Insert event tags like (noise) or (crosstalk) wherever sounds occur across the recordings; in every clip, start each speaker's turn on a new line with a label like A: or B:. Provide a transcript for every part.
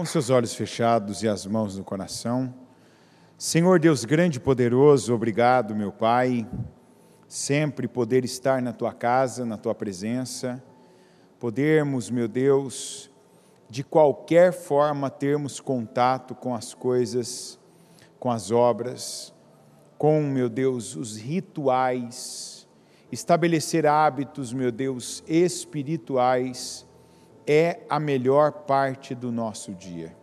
A: com seus olhos
B: fechados e as mãos no coração. Senhor Deus grande e poderoso, obrigado, meu Pai, sempre poder estar na tua casa, na tua presença, podermos, meu Deus, de qualquer forma termos contato com as coisas, com as obras, com, meu Deus, os rituais, estabelecer hábitos, meu Deus, espirituais é a melhor parte do nosso dia.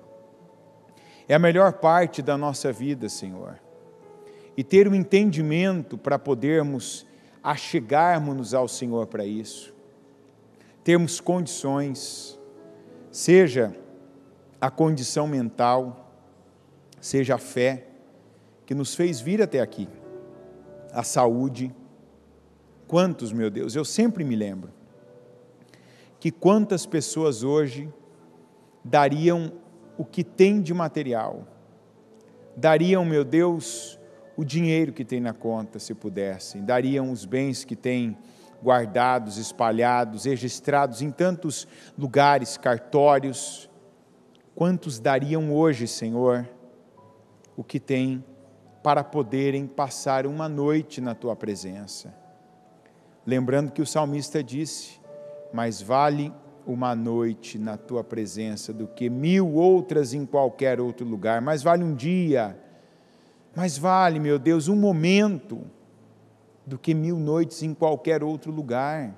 B: É a melhor parte da nossa vida, Senhor. E ter o um entendimento para podermos achegarmos-nos ao Senhor para isso. Termos condições, seja a condição mental, seja a fé que nos fez vir até aqui, a saúde. Quantos, meu Deus, eu sempre me lembro que quantas pessoas hoje dariam o que tem de material, dariam, meu Deus, o dinheiro que tem na conta, se pudessem, dariam os bens que têm guardados, espalhados, registrados em tantos lugares, cartórios. Quantos dariam hoje, Senhor, o que tem para poderem passar uma noite na tua presença? Lembrando que o salmista disse: mais vale uma noite na tua presença do que mil outras em qualquer outro lugar. Mais vale um dia, mais vale, meu Deus, um momento do que mil noites em qualquer outro lugar.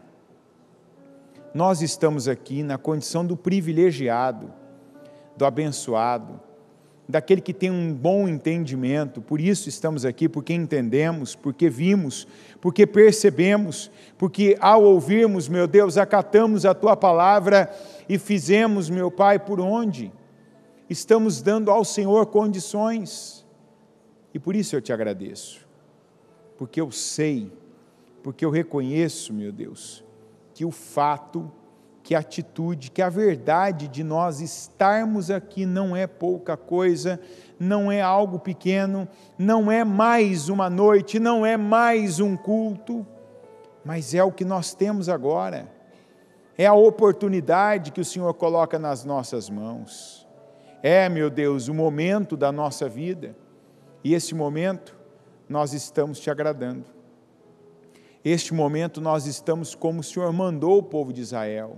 B: Nós estamos aqui na condição do privilegiado, do abençoado daquele que tem um bom entendimento. Por isso estamos aqui, porque entendemos, porque vimos, porque percebemos, porque ao ouvirmos, meu Deus, acatamos a tua palavra e fizemos, meu Pai, por onde? Estamos dando ao Senhor condições. E por isso eu te agradeço, porque eu sei, porque eu reconheço, meu Deus, que o fato que a atitude, que a verdade de nós estarmos aqui não é pouca coisa, não é algo pequeno, não é mais uma noite, não é mais um culto, mas é o que nós temos agora. É a oportunidade que o Senhor coloca nas nossas mãos. É, meu Deus, o momento da nossa vida. E esse momento nós estamos te agradando. Este momento nós estamos como o Senhor mandou o povo de Israel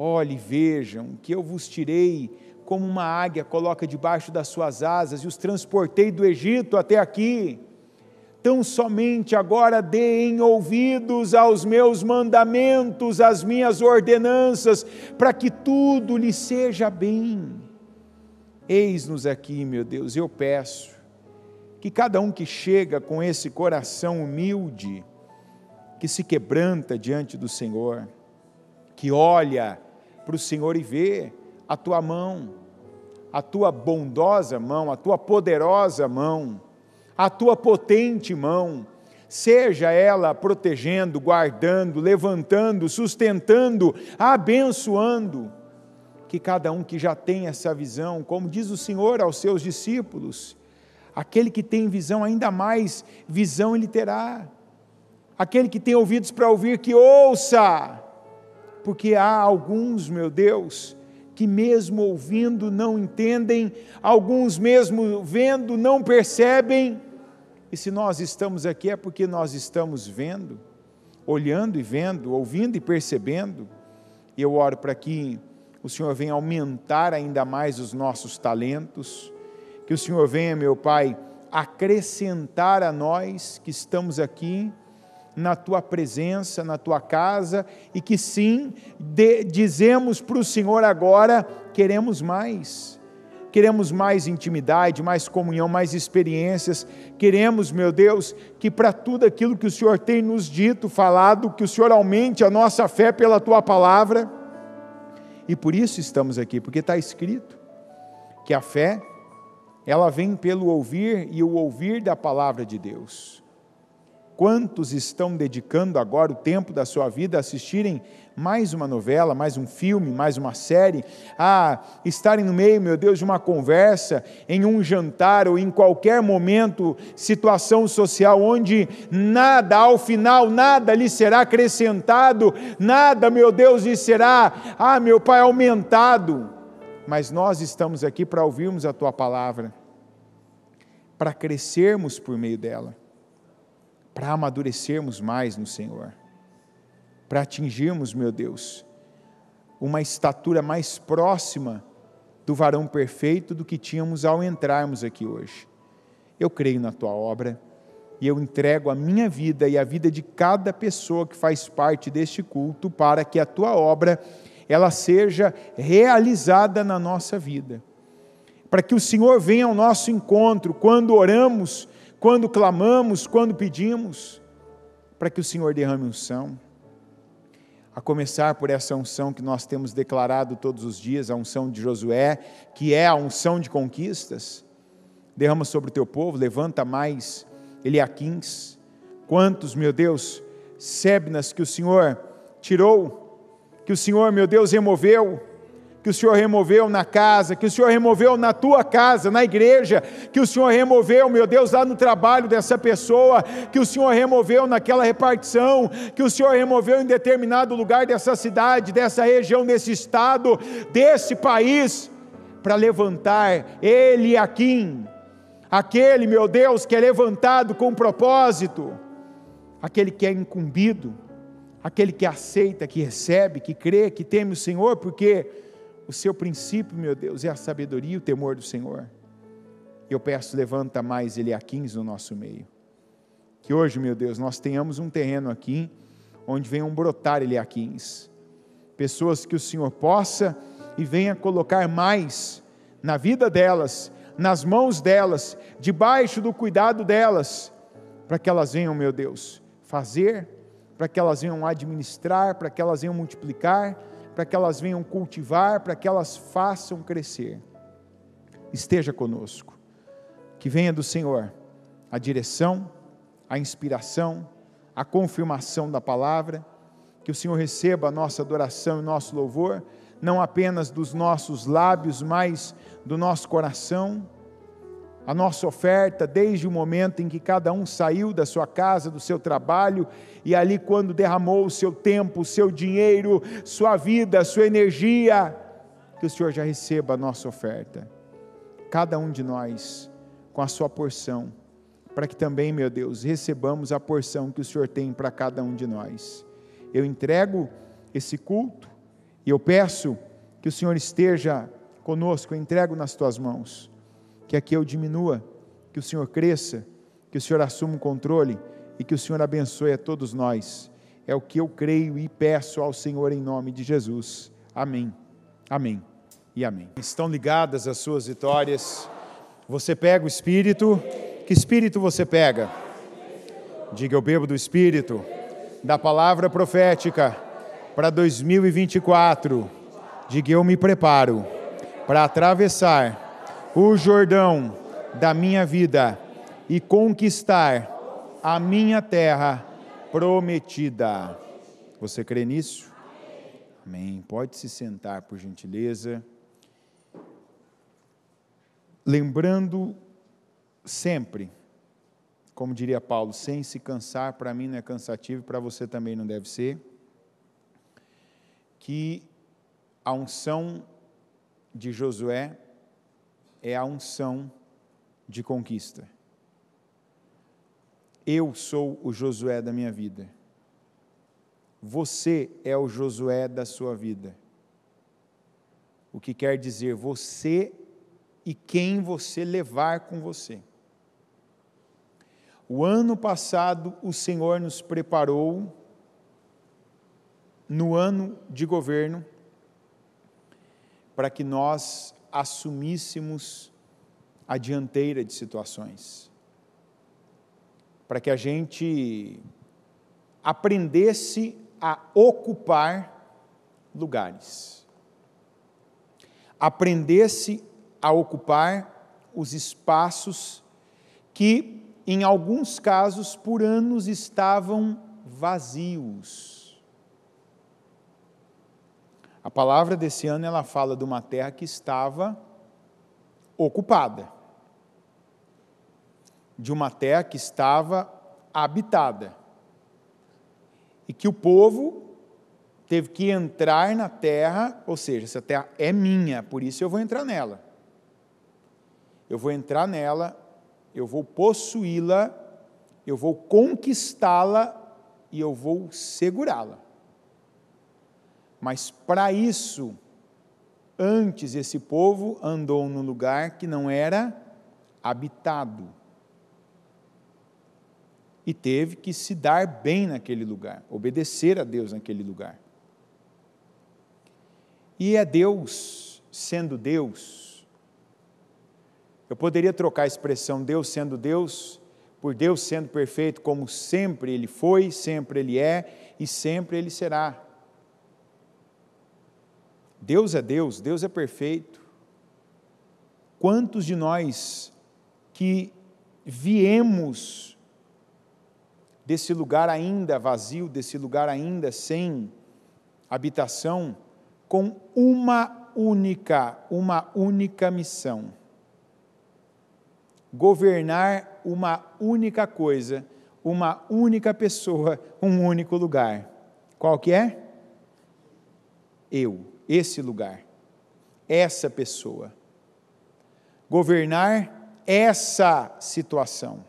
B: Olhe, vejam, que eu vos tirei como uma águia coloca debaixo das suas asas e os transportei do Egito até aqui. Tão somente agora deem ouvidos aos meus mandamentos, às minhas ordenanças, para que tudo lhe seja bem. Eis-nos aqui, meu Deus, eu peço que cada um que chega com esse coração humilde, que se quebranta diante do Senhor, que olha para o Senhor e ver a tua mão, a tua bondosa mão, a tua poderosa mão, a tua potente mão, seja ela protegendo, guardando, levantando, sustentando, abençoando. Que cada um que já tem essa visão, como diz o Senhor aos seus discípulos, aquele que tem visão, ainda mais visão ele terá. Aquele que tem ouvidos para ouvir, que ouça porque há alguns, meu Deus, que mesmo ouvindo não entendem, alguns mesmo vendo não percebem. E se nós estamos aqui é porque nós estamos vendo, olhando e vendo, ouvindo e percebendo. E eu oro para que o Senhor venha aumentar ainda mais os nossos talentos, que o Senhor venha, meu Pai, acrescentar a nós que estamos aqui na tua presença, na tua casa, e que sim, de, dizemos para o Senhor agora: queremos mais. Queremos mais intimidade, mais comunhão, mais experiências. Queremos, meu Deus, que para tudo aquilo que o Senhor tem nos dito, falado, que o Senhor aumente a nossa fé pela tua palavra. E por isso estamos aqui, porque está escrito que a fé, ela vem pelo ouvir e o ouvir da palavra de Deus. Quantos estão dedicando agora o tempo da sua vida a assistirem mais uma novela, mais um filme, mais uma série, a estarem no meio, meu Deus, de uma conversa, em um jantar ou em qualquer momento, situação social onde nada, ao final, nada lhe será acrescentado, nada, meu Deus, lhe será, ah, meu Pai, aumentado. Mas nós estamos aqui para ouvirmos a tua palavra, para crescermos por meio dela para amadurecermos mais no Senhor, para atingirmos, meu Deus, uma estatura mais próxima do varão perfeito do que tínhamos ao entrarmos aqui hoje. Eu creio na tua obra e eu entrego a minha vida e a vida de cada pessoa que faz parte deste culto para que a tua obra ela seja realizada na nossa vida. Para que o Senhor venha ao nosso encontro quando oramos quando clamamos, quando pedimos, para que o Senhor derrame unção. A começar por essa unção que nós temos declarado todos os dias, a unção de Josué, que é a unção de conquistas. Derrama sobre o teu povo, levanta mais Eliaquins. Quantos, meu Deus, Sebnas que o Senhor tirou, que o Senhor, meu Deus, removeu, que o Senhor removeu na casa, que o Senhor removeu na tua casa, na igreja, que o Senhor removeu, meu Deus, lá no trabalho dessa pessoa, que o Senhor removeu naquela repartição, que o Senhor removeu em determinado lugar dessa cidade, dessa região, desse estado, desse país, para levantar ele aqui, aquele, meu Deus, que é levantado com propósito, aquele que é incumbido, aquele que aceita, que recebe, que crê, que teme o Senhor, porque o seu princípio, meu Deus, é a sabedoria e o temor do Senhor. Eu peço, levanta mais Eliakins é no nosso meio. Que hoje, meu Deus, nós tenhamos um terreno aqui onde venham brotar Eliakins. É Pessoas que o Senhor possa e venha colocar mais na vida delas, nas mãos delas, debaixo do cuidado delas, para que elas venham, meu Deus, fazer, para que elas venham administrar, para que elas venham multiplicar, para que elas venham cultivar, para que elas façam crescer. Esteja conosco. Que venha do Senhor a direção, a inspiração, a confirmação da palavra. Que o Senhor receba a nossa adoração e nosso louvor, não apenas dos nossos lábios, mas do nosso coração a nossa oferta desde o momento em que cada um saiu da sua casa, do seu trabalho, e ali quando derramou o seu tempo, o seu dinheiro, sua vida, sua energia, que o Senhor já receba a nossa oferta. Cada um de nós com a sua porção, para que também, meu Deus, recebamos a porção que o Senhor tem para cada um de nós. Eu entrego esse culto e eu peço que o Senhor esteja conosco, eu entrego nas tuas mãos que aqui eu diminua, que o Senhor cresça, que o Senhor assuma o controle e que o Senhor abençoe a todos nós. É o que eu creio e peço ao Senhor em nome de Jesus. Amém. Amém e amém. Estão ligadas as suas vitórias. Você pega o espírito? Que espírito você pega? Diga eu bebo do espírito da palavra profética para 2024. Diga eu me preparo para atravessar o Jordão da minha vida e conquistar a minha terra prometida. Você crê nisso? Amém. Pode se sentar, por gentileza. Lembrando sempre, como diria Paulo, sem se cansar, para mim não é cansativo, e para você também não deve ser, que a unção de Josué é a unção de conquista. Eu sou o Josué da minha vida. Você é o Josué da sua vida. O que quer dizer você e quem você levar com você. O ano passado, o Senhor nos preparou, no ano de governo, para que nós assumíssemos a dianteira de situações, para que a gente aprendesse a ocupar lugares, aprendesse a ocupar os espaços que, em alguns casos, por anos estavam vazios a palavra desse ano ela fala de uma terra que estava ocupada, de uma terra que estava habitada, e que o povo teve que entrar na terra, ou seja, essa terra é minha, por isso eu vou entrar nela. Eu vou entrar nela, eu vou possuí-la, eu vou conquistá-la e eu vou segurá-la. Mas para isso, antes esse povo andou num lugar que não era habitado. E teve que se dar bem naquele lugar, obedecer a Deus naquele lugar. E é Deus sendo Deus. Eu poderia trocar a expressão Deus sendo Deus por Deus sendo perfeito, como sempre Ele foi, sempre Ele é e sempre Ele será. Deus é Deus, Deus é perfeito. Quantos de nós que viemos desse lugar ainda vazio, desse lugar ainda sem habitação, com uma única, uma única missão: governar uma única coisa, uma única pessoa, um único lugar. Qual que é? Eu esse lugar, essa pessoa, governar essa situação.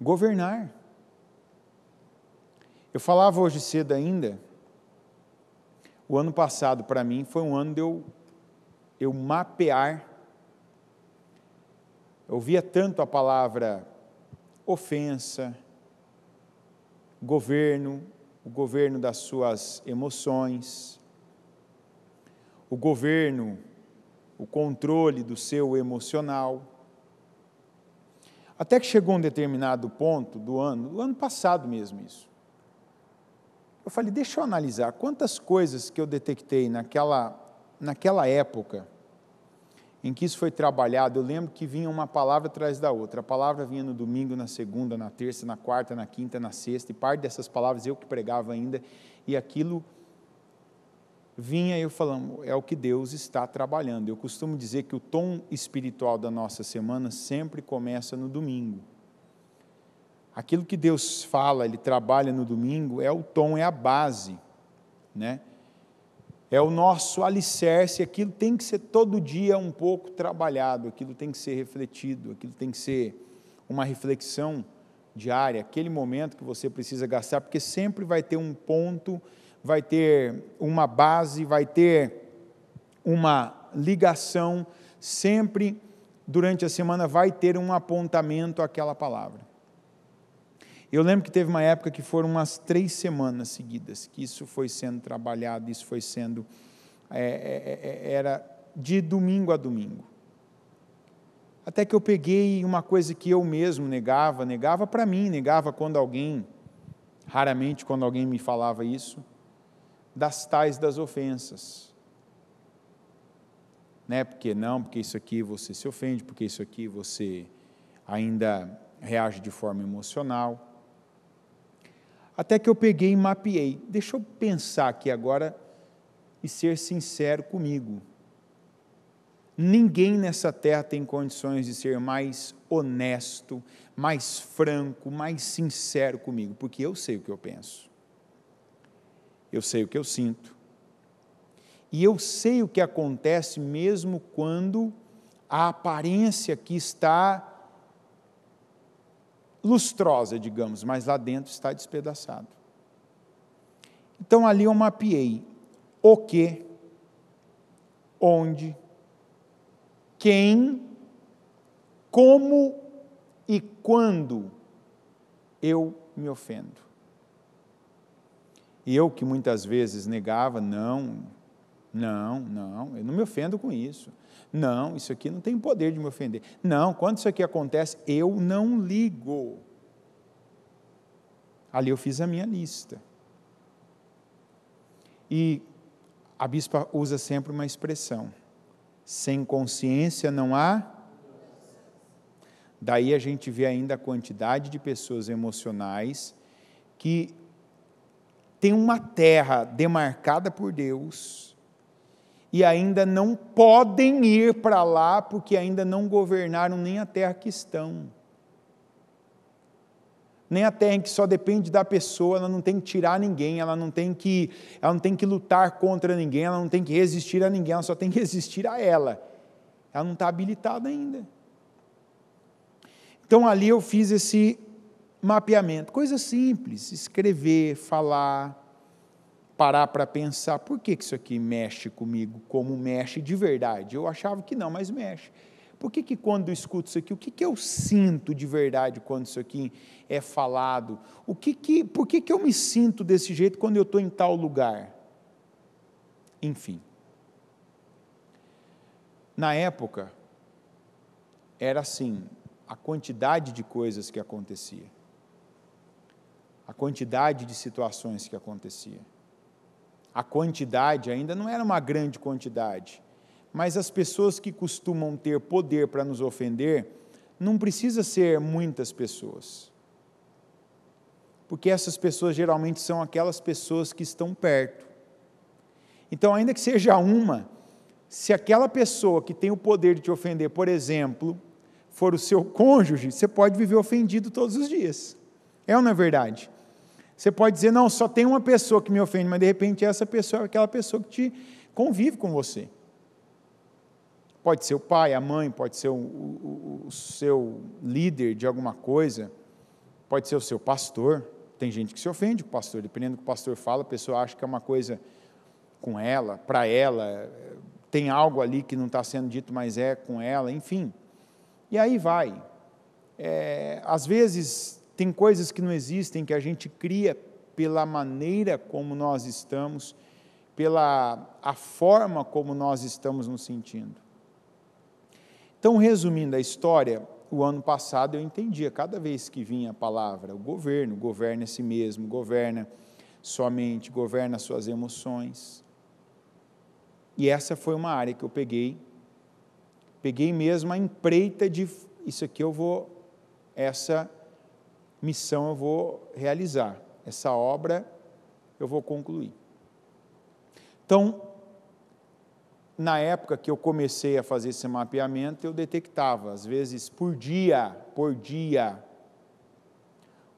B: Governar. Eu falava hoje cedo ainda, o ano passado para mim foi um ano de eu, eu mapear. Eu via tanto a palavra ofensa, governo, o governo das suas emoções, o governo, o controle do seu emocional. Até que chegou um determinado ponto do ano, do ano passado mesmo isso. Eu falei, deixa eu analisar quantas coisas que eu detectei naquela, naquela época em que isso foi trabalhado, eu lembro que vinha uma palavra atrás da outra. A palavra vinha no domingo, na segunda, na terça, na quarta, na quinta, na sexta, e parte dessas palavras eu que pregava ainda, e aquilo vinha eu falando, é o que Deus está trabalhando. Eu costumo dizer que o tom espiritual da nossa semana sempre começa no domingo. Aquilo que Deus fala, ele trabalha no domingo, é o tom, é a base, né? é o nosso alicerce, aquilo tem que ser todo dia um pouco trabalhado, aquilo tem que ser refletido, aquilo tem que ser uma reflexão diária, aquele momento que você precisa gastar, porque sempre vai ter um ponto, vai ter uma base, vai ter uma ligação, sempre durante a semana vai ter um apontamento àquela palavra. Eu lembro que teve uma época que foram umas três semanas seguidas que isso foi sendo trabalhado, isso foi sendo. É, é, é, é era de domingo a domingo. Até que eu peguei uma coisa que eu mesmo negava, negava para mim, negava quando alguém, raramente quando alguém me falava isso, das tais das ofensas. Né? Porque não, porque isso aqui você se ofende, porque isso aqui você ainda reage de forma emocional até que eu peguei e mapeei. Deixa eu pensar aqui agora e ser sincero comigo. Ninguém nessa terra tem condições de ser mais honesto, mais franco, mais sincero comigo, porque eu sei o que eu penso, eu sei o que eu sinto, e eu sei o que acontece mesmo quando a aparência que está lustrosa, digamos, mas lá dentro está despedaçado. Então ali eu mapeei o que, onde, quem, como e quando eu me ofendo. E eu que muitas vezes negava, não, não, não, eu não me ofendo com isso. Não, isso aqui não tem poder de me ofender. Não, quando isso aqui acontece, eu não ligo. Ali eu fiz a minha lista. E a bispa usa sempre uma expressão: sem consciência não há. Daí a gente vê ainda a quantidade de pessoas emocionais que tem uma terra demarcada por Deus e ainda não podem ir para lá porque ainda não governaram nem a terra que estão. Nem a terra que só depende da pessoa, ela não tem que tirar ninguém, ela não tem que, ela não tem que lutar contra ninguém, ela não tem que resistir a ninguém, ela só tem que (laughs) resistir a ela. Ela não está habilitada ainda. Então ali eu fiz esse mapeamento. Coisa simples, escrever, falar, parar para pensar por que isso aqui mexe comigo, como mexe de verdade. Eu achava que não, mas mexe. Por que, que quando eu escuto isso aqui, o que, que eu sinto de verdade quando isso aqui é falado? O que que, por que, que eu me sinto desse jeito quando eu estou em tal lugar? Enfim. Na época, era assim, a quantidade de coisas que acontecia, a quantidade de situações que acontecia a quantidade ainda não era uma grande quantidade, mas as pessoas que costumam ter poder para nos ofender, não precisa ser muitas pessoas. Porque essas pessoas geralmente são aquelas pessoas que estão perto. Então, ainda que seja uma, se aquela pessoa que tem o poder de te ofender, por exemplo, for o seu cônjuge, você pode viver ofendido todos os dias. É ou não é verdade? Você pode dizer, não, só tem uma pessoa que me ofende, mas de repente essa pessoa é aquela pessoa que te convive com você. Pode ser o pai, a mãe, pode ser o, o, o seu líder de alguma coisa, pode ser o seu pastor. Tem gente que se ofende com o pastor, dependendo do que o pastor fala, a pessoa acha que é uma coisa com ela, para ela, tem algo ali que não está sendo dito, mas é com ela, enfim. E aí vai. É, às vezes tem coisas que não existem, que a gente cria pela maneira como nós estamos, pela a forma como nós estamos nos sentindo. Então, resumindo a história, o ano passado eu entendia, cada vez que vinha a palavra, o governo, governa a si mesmo, governa sua mente, governa suas emoções. E essa foi uma área que eu peguei, peguei mesmo a empreita de isso aqui eu vou, essa missão eu vou realizar, essa obra eu vou concluir. Então, na época que eu comecei a fazer esse mapeamento, eu detectava, às vezes por dia, por dia,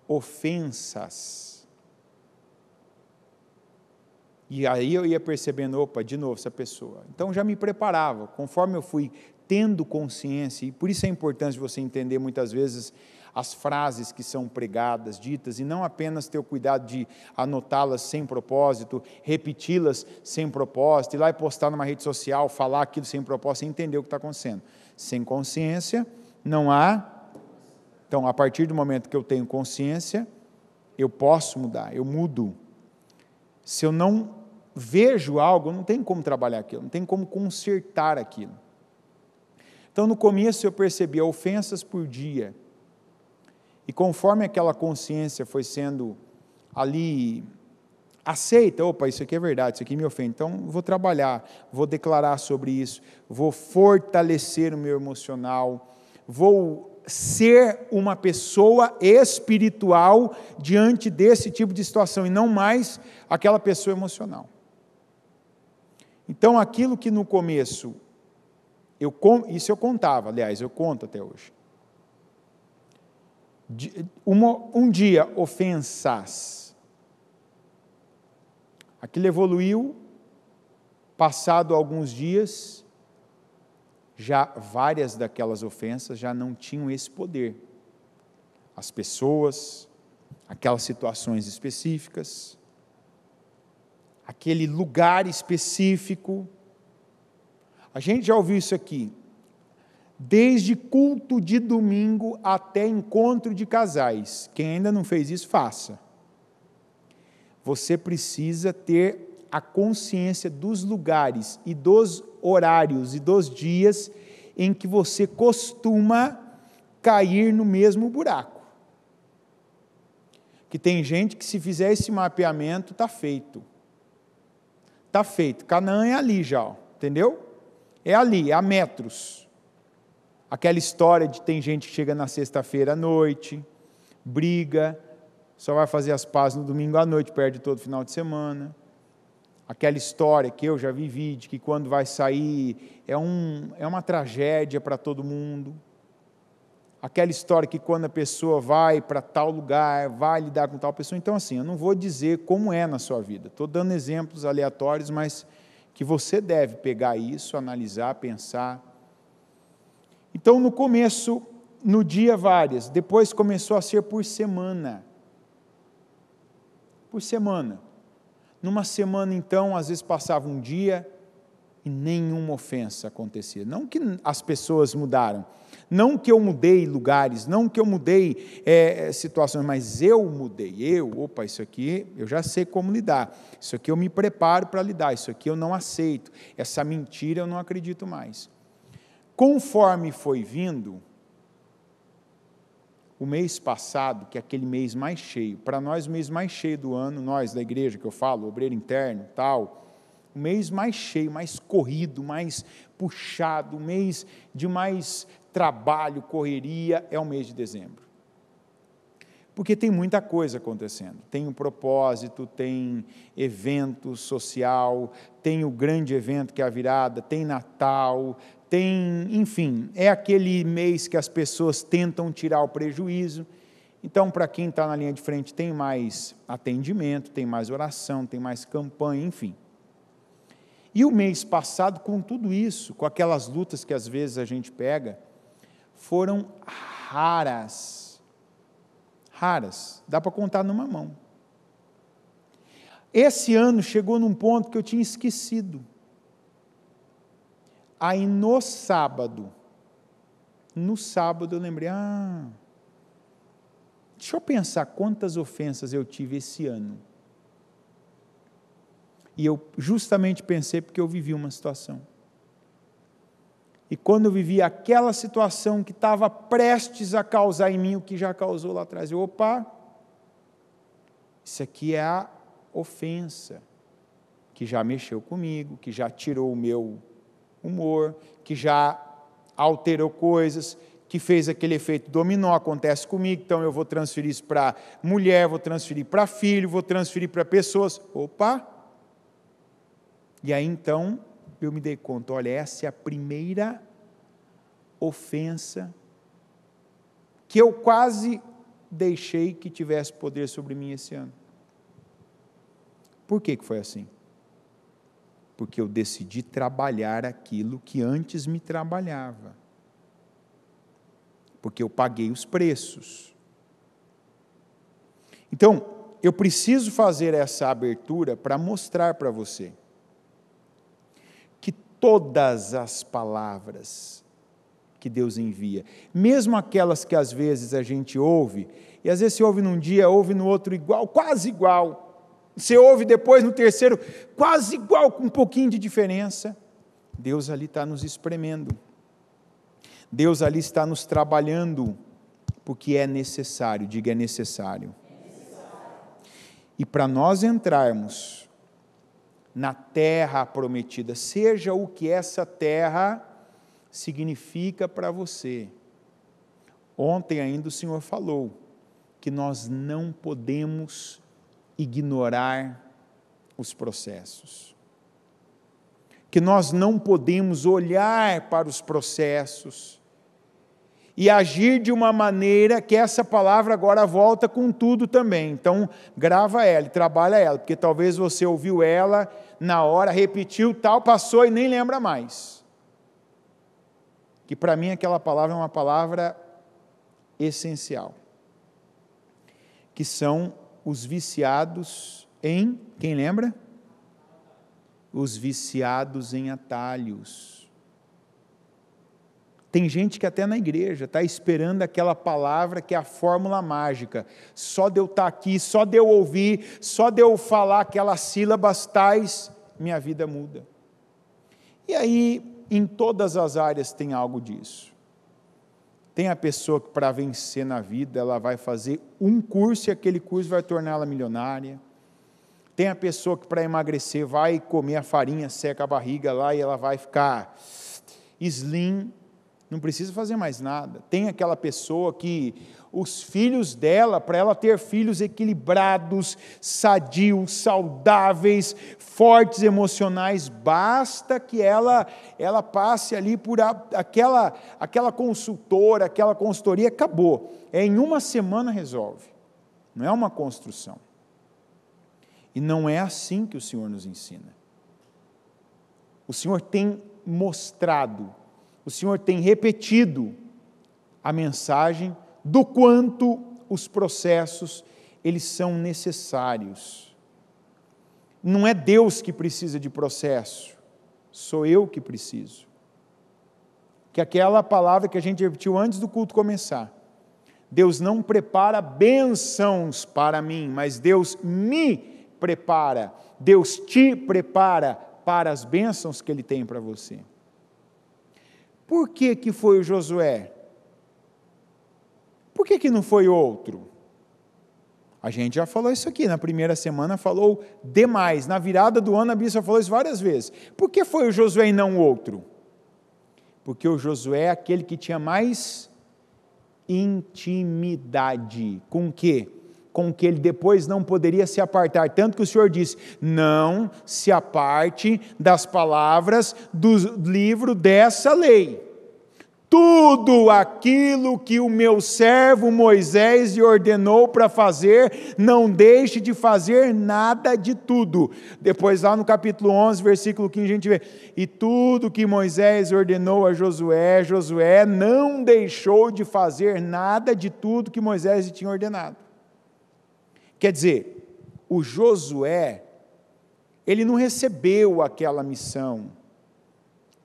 B: ofensas. E aí eu ia percebendo, opa, de novo essa pessoa. Então já me preparava, conforme eu fui tendo consciência, e por isso é importante você entender muitas vezes as frases que são pregadas, ditas, e não apenas ter o cuidado de anotá-las sem propósito, repeti-las sem propósito, ir lá e postar numa rede social, falar aquilo sem propósito, entender o que está acontecendo. Sem consciência, não há. Então, a partir do momento que eu tenho consciência, eu posso mudar, eu mudo. Se eu não vejo algo, não tem como trabalhar aquilo, não tem como consertar aquilo. Então, no começo eu percebia ofensas por dia. E conforme aquela consciência foi sendo ali aceita, opa, isso aqui é verdade, isso aqui me ofende, então vou trabalhar, vou declarar sobre isso, vou fortalecer o meu emocional, vou ser uma pessoa espiritual diante desse tipo de situação e não mais aquela pessoa emocional. Então, aquilo que no começo eu, isso eu contava, aliás, eu conto até hoje. Uma, um dia, ofensas. Aquilo evoluiu, passado alguns dias, já várias daquelas ofensas já não tinham esse poder. As pessoas, aquelas situações específicas, aquele lugar específico, a gente já ouviu isso aqui. Desde culto de domingo até encontro de casais. Quem ainda não fez isso, faça. Você precisa ter a consciência dos lugares e dos horários e dos dias em que você costuma cair no mesmo buraco. Que tem gente que, se fizer esse mapeamento, está feito. Está feito. Canaã é ali já, ó, entendeu? é ali, é a metros. Aquela história de tem gente que chega na sexta-feira à noite, briga, só vai fazer as pazes no domingo à noite, perde todo o final de semana. Aquela história que eu já vivi de que quando vai sair é, um, é uma tragédia para todo mundo. Aquela história que quando a pessoa vai para tal lugar, vai lidar com tal pessoa. Então, assim, eu não vou dizer como é na sua vida. Estou dando exemplos aleatórios, mas que você deve pegar isso, analisar, pensar. Então, no começo, no dia várias, depois começou a ser por semana. Por semana. Numa semana, então, às vezes passava um dia e nenhuma ofensa acontecia. Não que as pessoas mudaram, não que eu mudei lugares, não que eu mudei é, situações, mas eu mudei. Eu, opa, isso aqui eu já sei como lidar. Isso aqui eu me preparo para lidar. Isso aqui eu não aceito. Essa mentira eu não acredito mais. Conforme foi vindo, o mês passado, que é aquele mês mais cheio, para nós o mês mais cheio do ano, nós da igreja que eu falo, obreiro interno, tal, o mês mais cheio, mais corrido, mais puxado, o mês de mais trabalho, correria, é o mês de dezembro. Porque tem muita coisa acontecendo. Tem um propósito, tem evento social, tem o grande evento que é a virada, tem Natal, tem, enfim, é aquele mês que as pessoas tentam tirar o prejuízo. Então, para quem está na linha de frente, tem mais atendimento, tem mais oração, tem mais campanha, enfim. E o mês passado, com tudo isso, com aquelas lutas que às vezes a gente pega, foram raras. Raras. Dá para contar numa mão. Esse ano chegou num ponto que eu tinha esquecido. Aí no sábado, no sábado eu lembrei, ah, deixa eu pensar quantas ofensas eu tive esse ano. E eu justamente pensei porque eu vivi uma situação. E quando eu vivi aquela situação que estava prestes a causar em mim o que já causou lá atrás, eu, opa, isso aqui é a ofensa que já mexeu comigo, que já tirou o meu humor, que já alterou coisas, que fez aquele efeito dominó, acontece comigo, então eu vou transferir isso para mulher, vou transferir para filho, vou transferir para pessoas. Opa! E aí então eu me dei conta, olha, essa é a primeira ofensa que eu quase deixei que tivesse poder sobre mim esse ano. Por que, que foi assim? Porque eu decidi trabalhar aquilo que antes me trabalhava. Porque eu paguei os preços. Então, eu preciso fazer essa abertura para mostrar para você todas as palavras que Deus envia, mesmo aquelas que às vezes a gente ouve, e às vezes você ouve num dia, ouve no outro igual, quase igual. Você ouve depois no terceiro, quase igual, com um pouquinho de diferença. Deus ali está nos espremendo. Deus ali está nos trabalhando, porque é necessário, diga é necessário. É necessário. E para nós entrarmos na terra prometida, seja o que essa terra significa para você. Ontem ainda o Senhor falou que nós não podemos ignorar os processos. Que nós não podemos olhar para os processos e agir de uma maneira que essa palavra agora volta com tudo também. Então, grava ela trabalha ela, porque talvez você ouviu ela na hora, repetiu tal, passou e nem lembra mais. Que para mim aquela palavra é uma palavra essencial. Que são os viciados em, quem lembra? Os viciados em atalhos tem gente que até na igreja está esperando aquela palavra que é a fórmula mágica. Só de eu estar tá aqui, só de eu ouvir, só de eu falar aquelas sílabas tais, minha vida muda. E aí, em todas as áreas tem algo disso. Tem a pessoa que, para vencer na vida, ela vai fazer um curso e aquele curso vai torná-la milionária. Tem a pessoa que, para emagrecer, vai comer a farinha, seca a barriga lá e ela vai ficar slim. Não precisa fazer mais nada. Tem aquela pessoa que os filhos dela, para ela ter filhos equilibrados, sadios, saudáveis, fortes emocionais, basta que ela ela passe ali por a, aquela aquela consultora, aquela consultoria, acabou. É em uma semana resolve. Não é uma construção. E não é assim que o Senhor nos ensina. O Senhor tem mostrado o Senhor tem repetido a mensagem do quanto os processos eles são necessários. Não é Deus que precisa de processo, sou eu que preciso. Que aquela palavra que a gente repetiu antes do culto começar. Deus não prepara bênçãos para mim, mas Deus me prepara. Deus te prepara para as bênçãos que Ele tem para você. Por que, que foi o Josué? Por que, que não foi outro? A gente já falou isso aqui, na primeira semana falou demais, na virada do ano a Bíblia falou isso várias vezes. Por que foi o Josué e não o outro? Porque o Josué é aquele que tinha mais intimidade com o quê? com que ele depois não poderia se apartar. Tanto que o Senhor disse: não se aparte das palavras do livro dessa lei. Tudo aquilo que o meu servo Moisés lhe ordenou para fazer, não deixe de fazer nada de tudo. Depois, lá no capítulo 11, versículo 15, a gente vê: E tudo que Moisés ordenou a Josué, Josué não deixou de fazer nada de tudo que Moisés lhe tinha ordenado. Quer dizer, o Josué, ele não recebeu aquela missão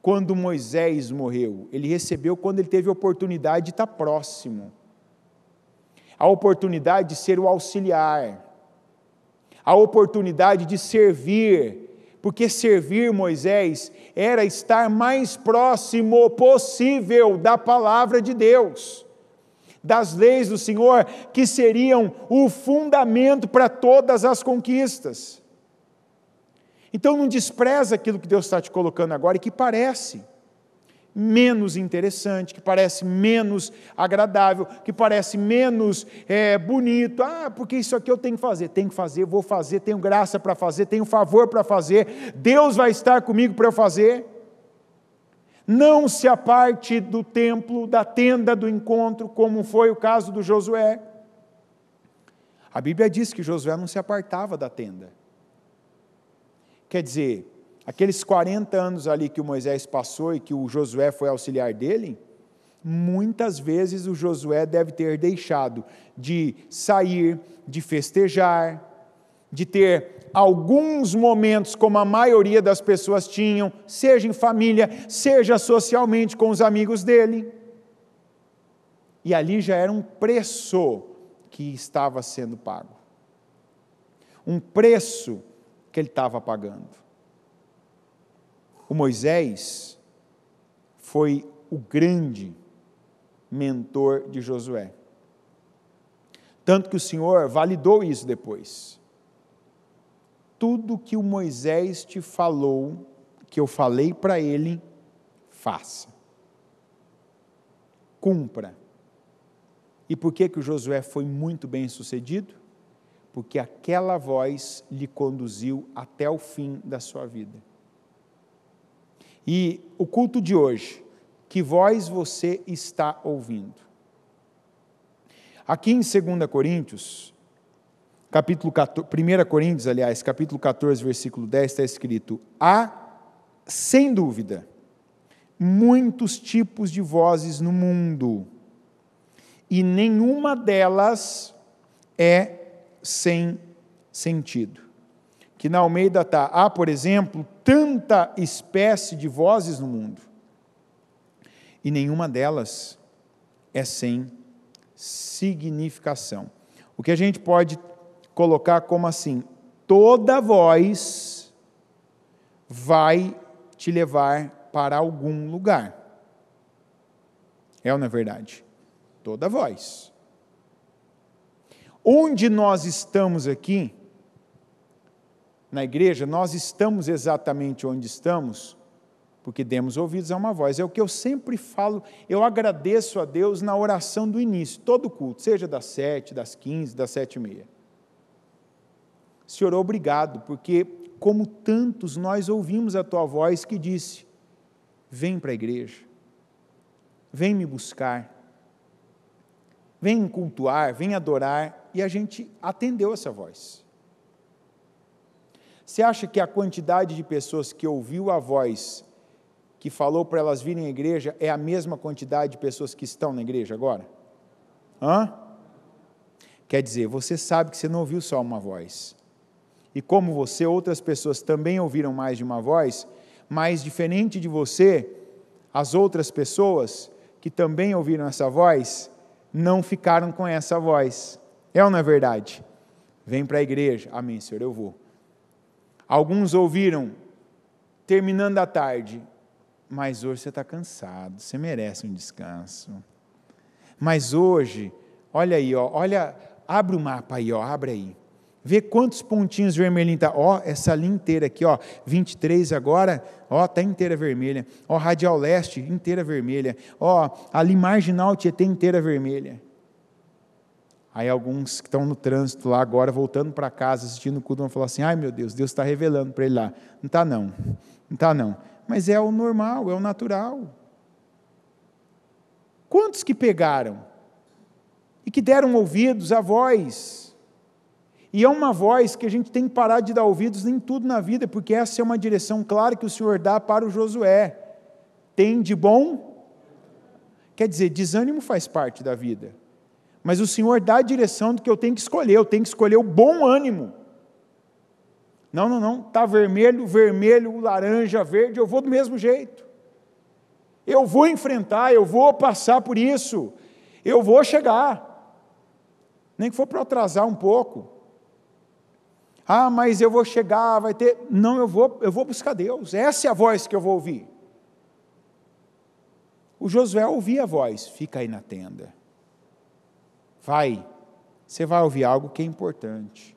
B: quando Moisés morreu, ele recebeu quando ele teve a oportunidade de estar próximo, a oportunidade de ser o auxiliar, a oportunidade de servir, porque servir Moisés era estar mais próximo possível da palavra de Deus das leis do Senhor, que seriam o fundamento para todas as conquistas. Então não despreza aquilo que Deus está te colocando agora e que parece menos interessante, que parece menos agradável, que parece menos é, bonito. Ah, porque isso aqui eu tenho que fazer, tenho que fazer, vou fazer, tenho graça para fazer, tenho favor para fazer, Deus vai estar comigo para eu fazer não se aparte do templo, da tenda do encontro, como foi o caso do Josué. A Bíblia diz que Josué não se apartava da tenda. Quer dizer, aqueles 40 anos ali que o Moisés passou e que o Josué foi auxiliar dele, muitas vezes o Josué deve ter deixado de sair, de festejar, de ter alguns momentos, como a maioria das pessoas tinham, seja em família, seja socialmente com os amigos dele. E ali já era um preço que estava sendo pago. Um preço que ele estava pagando. O Moisés foi o grande mentor de Josué. Tanto que o Senhor validou isso depois tudo que o Moisés te falou, que eu falei para ele, faça. Cumpra. E por que, que o Josué foi muito bem sucedido? Porque aquela voz lhe conduziu até o fim da sua vida. E o culto de hoje, que voz você está ouvindo? Aqui em 2 Coríntios, capítulo 14, 1 Coríntios, aliás, capítulo 14, versículo 10, está escrito: Há, sem dúvida, muitos tipos de vozes no mundo, e nenhuma delas é sem sentido. Que na Almeida está, há, por exemplo, tanta espécie de vozes no mundo, e nenhuma delas é sem significação. O que a gente pode colocar como assim: toda voz vai te levar para algum lugar. É ou não é verdade? Toda voz. Onde nós estamos aqui, na igreja, nós estamos exatamente onde estamos, porque demos ouvidos a uma voz. É o que eu sempre falo, eu agradeço a Deus na oração do início, todo culto, seja das sete, das quinze, das sete e meia. Senhor, obrigado, porque como tantos nós ouvimos a tua voz que disse: Vem para a igreja, vem me buscar, vem cultuar, vem adorar, e a gente atendeu essa voz. Você acha que a quantidade de pessoas que ouviu a voz que falou para elas virem à igreja é a mesma quantidade de pessoas que estão na igreja agora? Hã? Quer dizer, você sabe que você não ouviu só uma voz, e como você, outras pessoas também ouviram mais de uma voz, mas diferente de você, as outras pessoas que também ouviram essa voz não ficaram com essa voz. É ou não é verdade? Vem para a igreja. Amém, Senhor, eu vou. Alguns ouviram terminando a tarde, mas hoje você está cansado, você merece um descanso. Mas hoje, olha aí, ó, olha, abre o mapa aí, ó, abre aí. Vê quantos pontinhos vermelhinhos está. Ó, essa linha inteira aqui, ó, 23 agora, ó, tá inteira vermelha. Ó, radial leste inteira vermelha. Ó, ali marginal Tietê inteira vermelha. Aí alguns que estão no trânsito lá agora, voltando para casa, assistindo o culto, vão falar assim: ai meu Deus, Deus está revelando para ele lá. Não está não, não está não. Mas é o normal, é o natural. Quantos que pegaram e que deram ouvidos à voz? E é uma voz que a gente tem que parar de dar ouvidos em tudo na vida, porque essa é uma direção clara que o Senhor dá para o Josué. Tem de bom. Quer dizer, desânimo faz parte da vida. Mas o Senhor dá a direção do que eu tenho que escolher, eu tenho que escolher o bom ânimo. Não, não, não, está vermelho, vermelho, laranja, verde, eu vou do mesmo jeito. Eu vou enfrentar, eu vou passar por isso, eu vou chegar. Nem que for para atrasar um pouco, ah, mas eu vou chegar, vai ter. Não, eu vou, eu vou buscar Deus. Essa é a voz que eu vou ouvir. O Josué ouvia a voz: fica aí na tenda. Vai, você vai ouvir algo que é importante.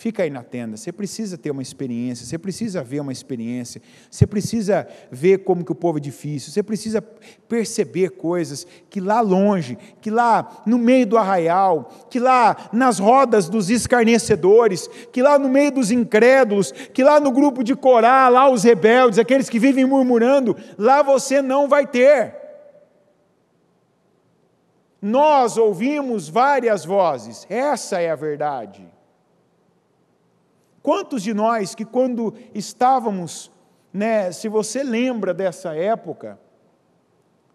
B: Fica aí na tenda. Você precisa ter uma experiência, você precisa ver uma experiência, você precisa ver como que o povo é difícil, você precisa perceber coisas que lá longe, que lá no meio do arraial, que lá nas rodas dos escarnecedores, que lá no meio dos incrédulos, que lá no grupo de Corá, lá os rebeldes, aqueles que vivem murmurando, lá você não vai ter. Nós ouvimos várias vozes, essa é a verdade. Quantos de nós que, quando estávamos, né, se você lembra dessa época,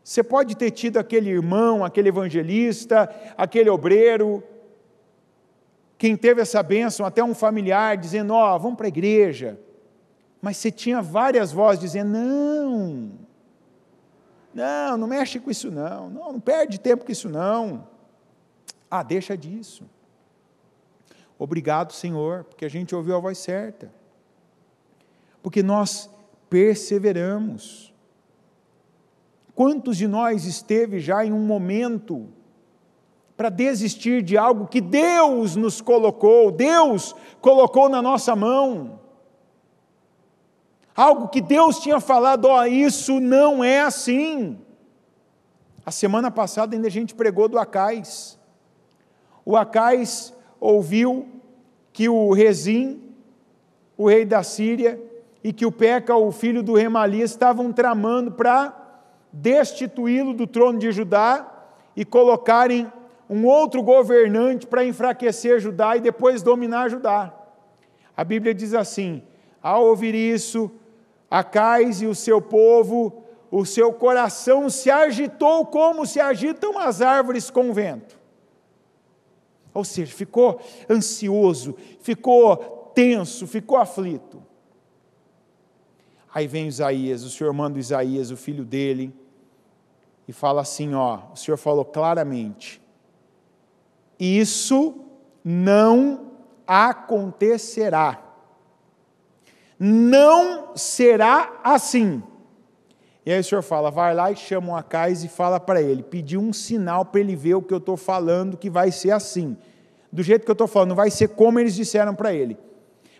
B: você pode ter tido aquele irmão, aquele evangelista, aquele obreiro, quem teve essa bênção, até um familiar dizendo: Ó, oh, vamos para a igreja. Mas você tinha várias vozes dizendo: Não, não, não mexe com isso não, não, não perde tempo com isso não. Ah, deixa disso. Obrigado, Senhor, porque a gente ouviu a voz certa. Porque nós perseveramos. Quantos de nós esteve já em um momento para desistir de algo que Deus nos colocou, Deus colocou na nossa mão? Algo que Deus tinha falado, ó, oh, isso não é assim. A semana passada ainda a gente pregou do Acais. O Acais ouviu que o Rezim, o rei da Síria, e que o Peca, o filho do Remalias, estavam tramando para destituí-lo do trono de Judá e colocarem um outro governante para enfraquecer Judá e depois dominar Judá. A Bíblia diz assim: ao ouvir isso, Acais e o seu povo, o seu coração se agitou como se agitam as árvores com o vento. Ou seja, ficou ansioso, ficou tenso, ficou aflito. Aí vem Isaías, o Senhor manda Isaías, o filho dele, e fala assim: ó, o Senhor falou claramente, isso não acontecerá, não será assim. E aí o senhor fala: vai lá e chama o Acais e fala para ele, pedir um sinal para ele ver o que eu estou falando, que vai ser assim. Do jeito que eu estou falando, vai ser como eles disseram para ele.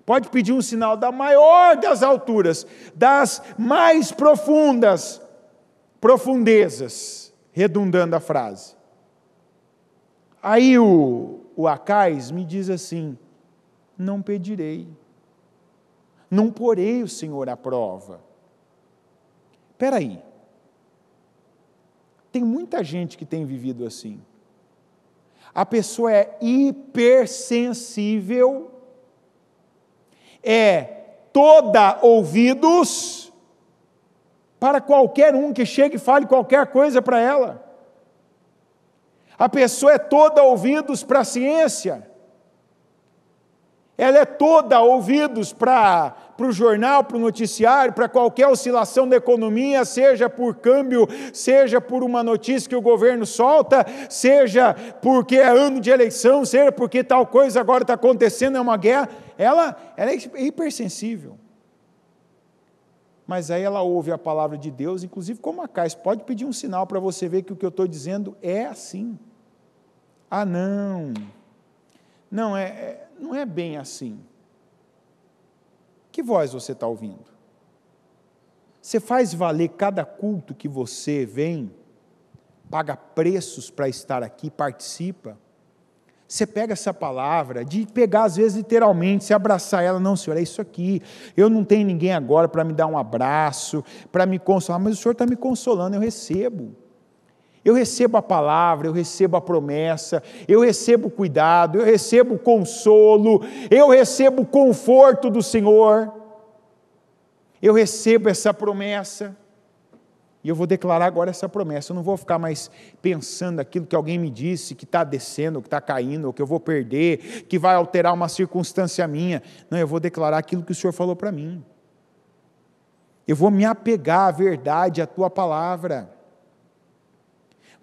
B: Pode pedir um sinal da maior das alturas, das mais profundas profundezas, redundando a frase. Aí o, o Acais me diz assim: não pedirei, não porei o Senhor à prova Espera aí. Tem muita gente que tem vivido assim. A pessoa é hipersensível, é toda ouvidos para qualquer um que chegue e fale qualquer coisa para ela. A pessoa é toda ouvidos para a ciência. Ela é toda ouvidos para para o jornal, para o noticiário, para qualquer oscilação da economia, seja por câmbio, seja por uma notícia que o governo solta, seja porque é ano de eleição, seja porque tal coisa agora está acontecendo, é uma guerra, ela, ela é hipersensível. Mas aí ela ouve a palavra de Deus, inclusive como a Cais, pode pedir um sinal para você ver que o que eu estou dizendo é assim. Ah, não, não é, é não é bem assim. Que voz você está ouvindo? Você faz valer cada culto que você vem, paga preços para estar aqui, participa. Você pega essa palavra, de pegar às vezes literalmente, se abraçar ela, não, senhor, é isso aqui. Eu não tenho ninguém agora para me dar um abraço, para me consolar, mas o senhor está me consolando, eu recebo. Eu recebo a palavra, eu recebo a promessa, eu recebo o cuidado, eu recebo o consolo, eu recebo o conforto do Senhor. Eu recebo essa promessa. E eu vou declarar agora essa promessa. Eu não vou ficar mais pensando aquilo que alguém me disse, que está descendo, que está caindo, que eu vou perder, que vai alterar uma circunstância minha. Não, eu vou declarar aquilo que o Senhor falou para mim. Eu vou me apegar à verdade, à tua palavra.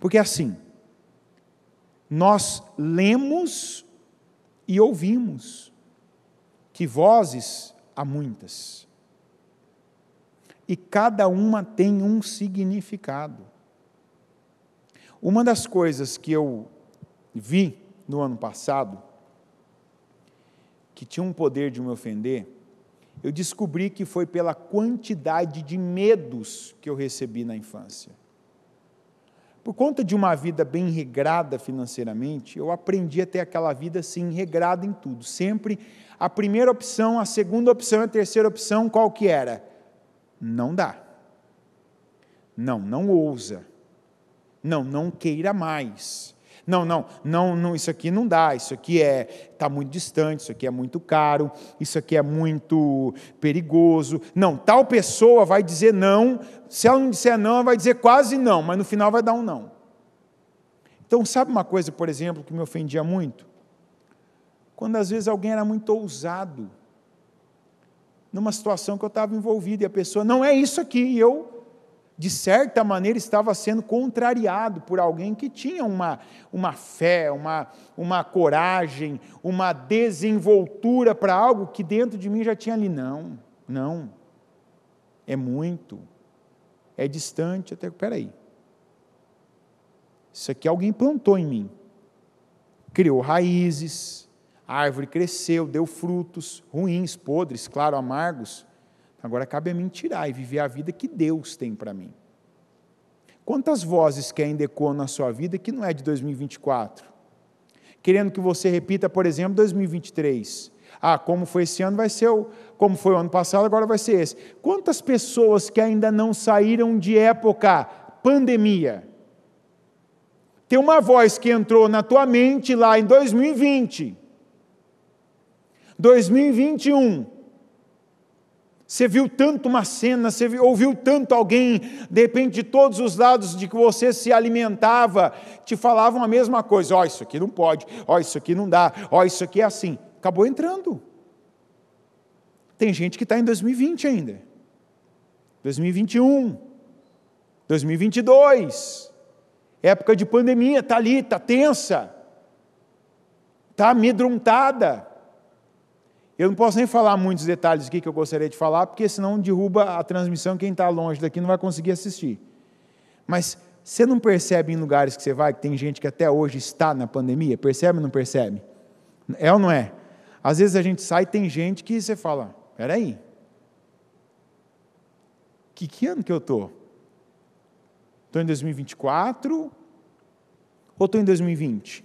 B: Porque é assim, nós lemos e ouvimos que vozes há muitas. E cada uma tem um significado. Uma das coisas que eu vi no ano passado, que tinha um poder de me ofender, eu descobri que foi pela quantidade de medos que eu recebi na infância. Por conta de uma vida bem regrada financeiramente, eu aprendi a ter aquela vida assim, regrada em tudo. Sempre a primeira opção, a segunda opção, a terceira opção, qual que era? Não dá. Não, não ousa. Não, não queira mais. Não, não, não, não, isso aqui não dá, isso aqui é está muito distante, isso aqui é muito caro, isso aqui é muito perigoso. Não, tal pessoa vai dizer não, se ela não disser não, ela vai dizer quase não, mas no final vai dar um não. Então, sabe uma coisa, por exemplo, que me ofendia muito? Quando às vezes alguém era muito ousado numa situação que eu estava envolvido e a pessoa, não é isso aqui, e eu de certa maneira, estava sendo contrariado por alguém que tinha uma, uma fé, uma, uma coragem, uma desenvoltura para algo que dentro de mim já tinha ali. Não, não. É muito. É distante. Até, peraí. Isso aqui alguém plantou em mim. Criou raízes, a árvore cresceu, deu frutos, ruins, podres, claro, amargos Agora cabe a mim tirar e viver a vida que Deus tem para mim. Quantas vozes que ainda ecoam na sua vida que não é de 2024? Querendo que você repita, por exemplo, 2023. Ah, como foi esse ano vai ser o, como foi o ano passado, agora vai ser esse. Quantas pessoas que ainda não saíram de época pandemia? Tem uma voz que entrou na tua mente lá em 2020, 2021, você viu tanto uma cena, você ouviu tanto alguém, de repente de todos os lados de que você se alimentava, te falavam a mesma coisa: ó, oh, isso aqui não pode, ó, oh, isso aqui não dá, ó, oh, isso aqui é assim. Acabou entrando. Tem gente que está em 2020 ainda, 2021, 2022, época de pandemia, está ali, está tensa, está amedrontada eu não posso nem falar muitos detalhes aqui que eu gostaria de falar, porque senão derruba a transmissão, quem está longe daqui não vai conseguir assistir. Mas você não percebe em lugares que você vai que tem gente que até hoje está na pandemia? Percebe ou não percebe? É ou não é? Às vezes a gente sai e tem gente que você fala: peraí, que, que ano que eu estou? Estou em 2024 ou estou em 2020?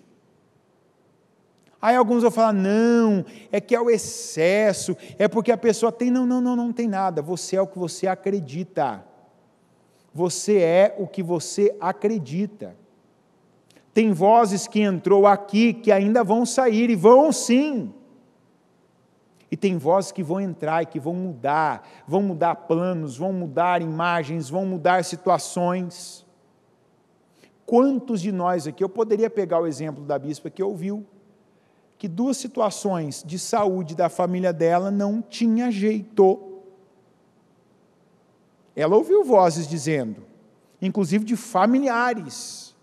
B: Aí alguns vão falar: não, é que é o excesso, é porque a pessoa tem. Não, não, não, não tem nada. Você é o que você acredita. Você é o que você acredita. Tem vozes que entrou aqui que ainda vão sair e vão sim. E tem vozes que vão entrar e que vão mudar, vão mudar planos, vão mudar imagens, vão mudar situações. Quantos de nós aqui, eu poderia pegar o exemplo da bispa que ouviu, que duas situações de saúde da família dela não tinha jeito. Ela ouviu vozes dizendo, inclusive de familiares.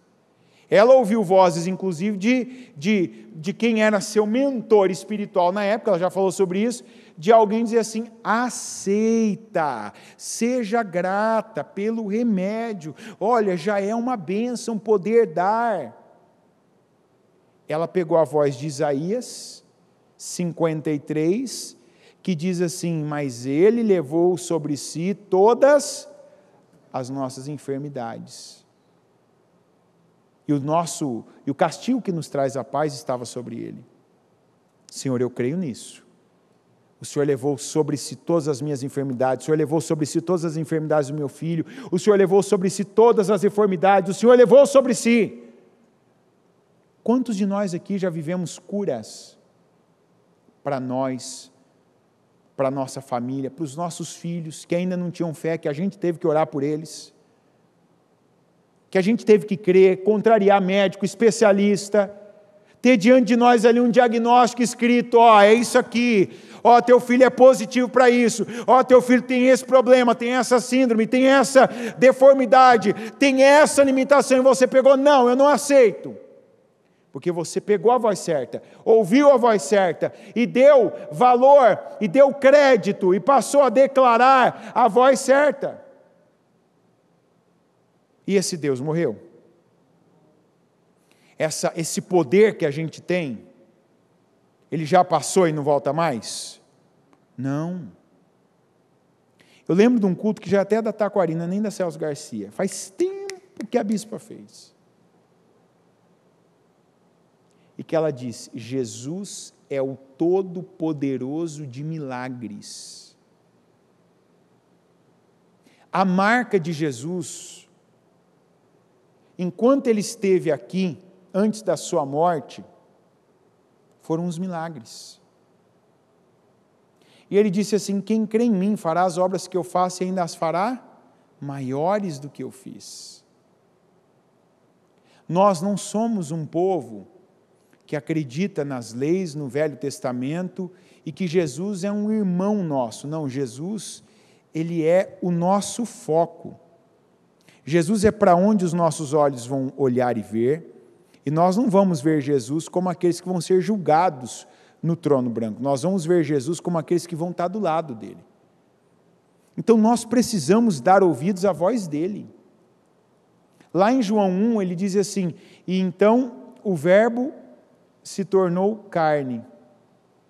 B: Ela ouviu vozes, inclusive, de, de, de quem era seu mentor espiritual na época, ela já falou sobre isso, de alguém dizer assim: aceita, seja grata pelo remédio, olha, já é uma bênção poder dar ela pegou a voz de Isaías 53, que diz assim: Mas ele levou sobre si todas as nossas enfermidades. E o nosso e o castigo que nos traz a paz estava sobre ele. Senhor, eu creio nisso. O Senhor levou sobre si todas as minhas enfermidades, o Senhor levou sobre si todas as enfermidades do meu filho, o Senhor levou sobre si todas as enfermidades, o Senhor levou sobre si. Quantos de nós aqui já vivemos curas para nós, para nossa família, para os nossos filhos que ainda não tinham fé, que a gente teve que orar por eles, que a gente teve que crer, contrariar médico, especialista, ter diante de nós ali um diagnóstico escrito: ó, é isso aqui, ó, oh, teu filho é positivo para isso, ó, oh, teu filho tem esse problema, tem essa síndrome, tem essa deformidade, tem essa limitação, e você pegou, não, eu não aceito porque você pegou a voz certa, ouviu a voz certa e deu valor e deu crédito e passou a declarar a voz certa. E esse Deus morreu. Essa, esse poder que a gente tem, ele já passou e não volta mais? Não. Eu lembro de um culto que já até é da Taquarina, nem da Celso Garcia. Faz tempo que a bispa fez e que ela diz: Jesus é o Todo-Poderoso de milagres. A marca de Jesus, enquanto ele esteve aqui, antes da sua morte, foram os milagres. E ele disse assim: Quem crê em mim fará as obras que eu faço e ainda as fará maiores do que eu fiz. Nós não somos um povo que acredita nas leis no Velho Testamento e que Jesus é um irmão nosso. Não, Jesus, ele é o nosso foco. Jesus é para onde os nossos olhos vão olhar e ver, e nós não vamos ver Jesus como aqueles que vão ser julgados no trono branco. Nós vamos ver Jesus como aqueles que vão estar do lado dele. Então nós precisamos dar ouvidos à voz dele. Lá em João 1, ele diz assim: E então o Verbo se tornou carne.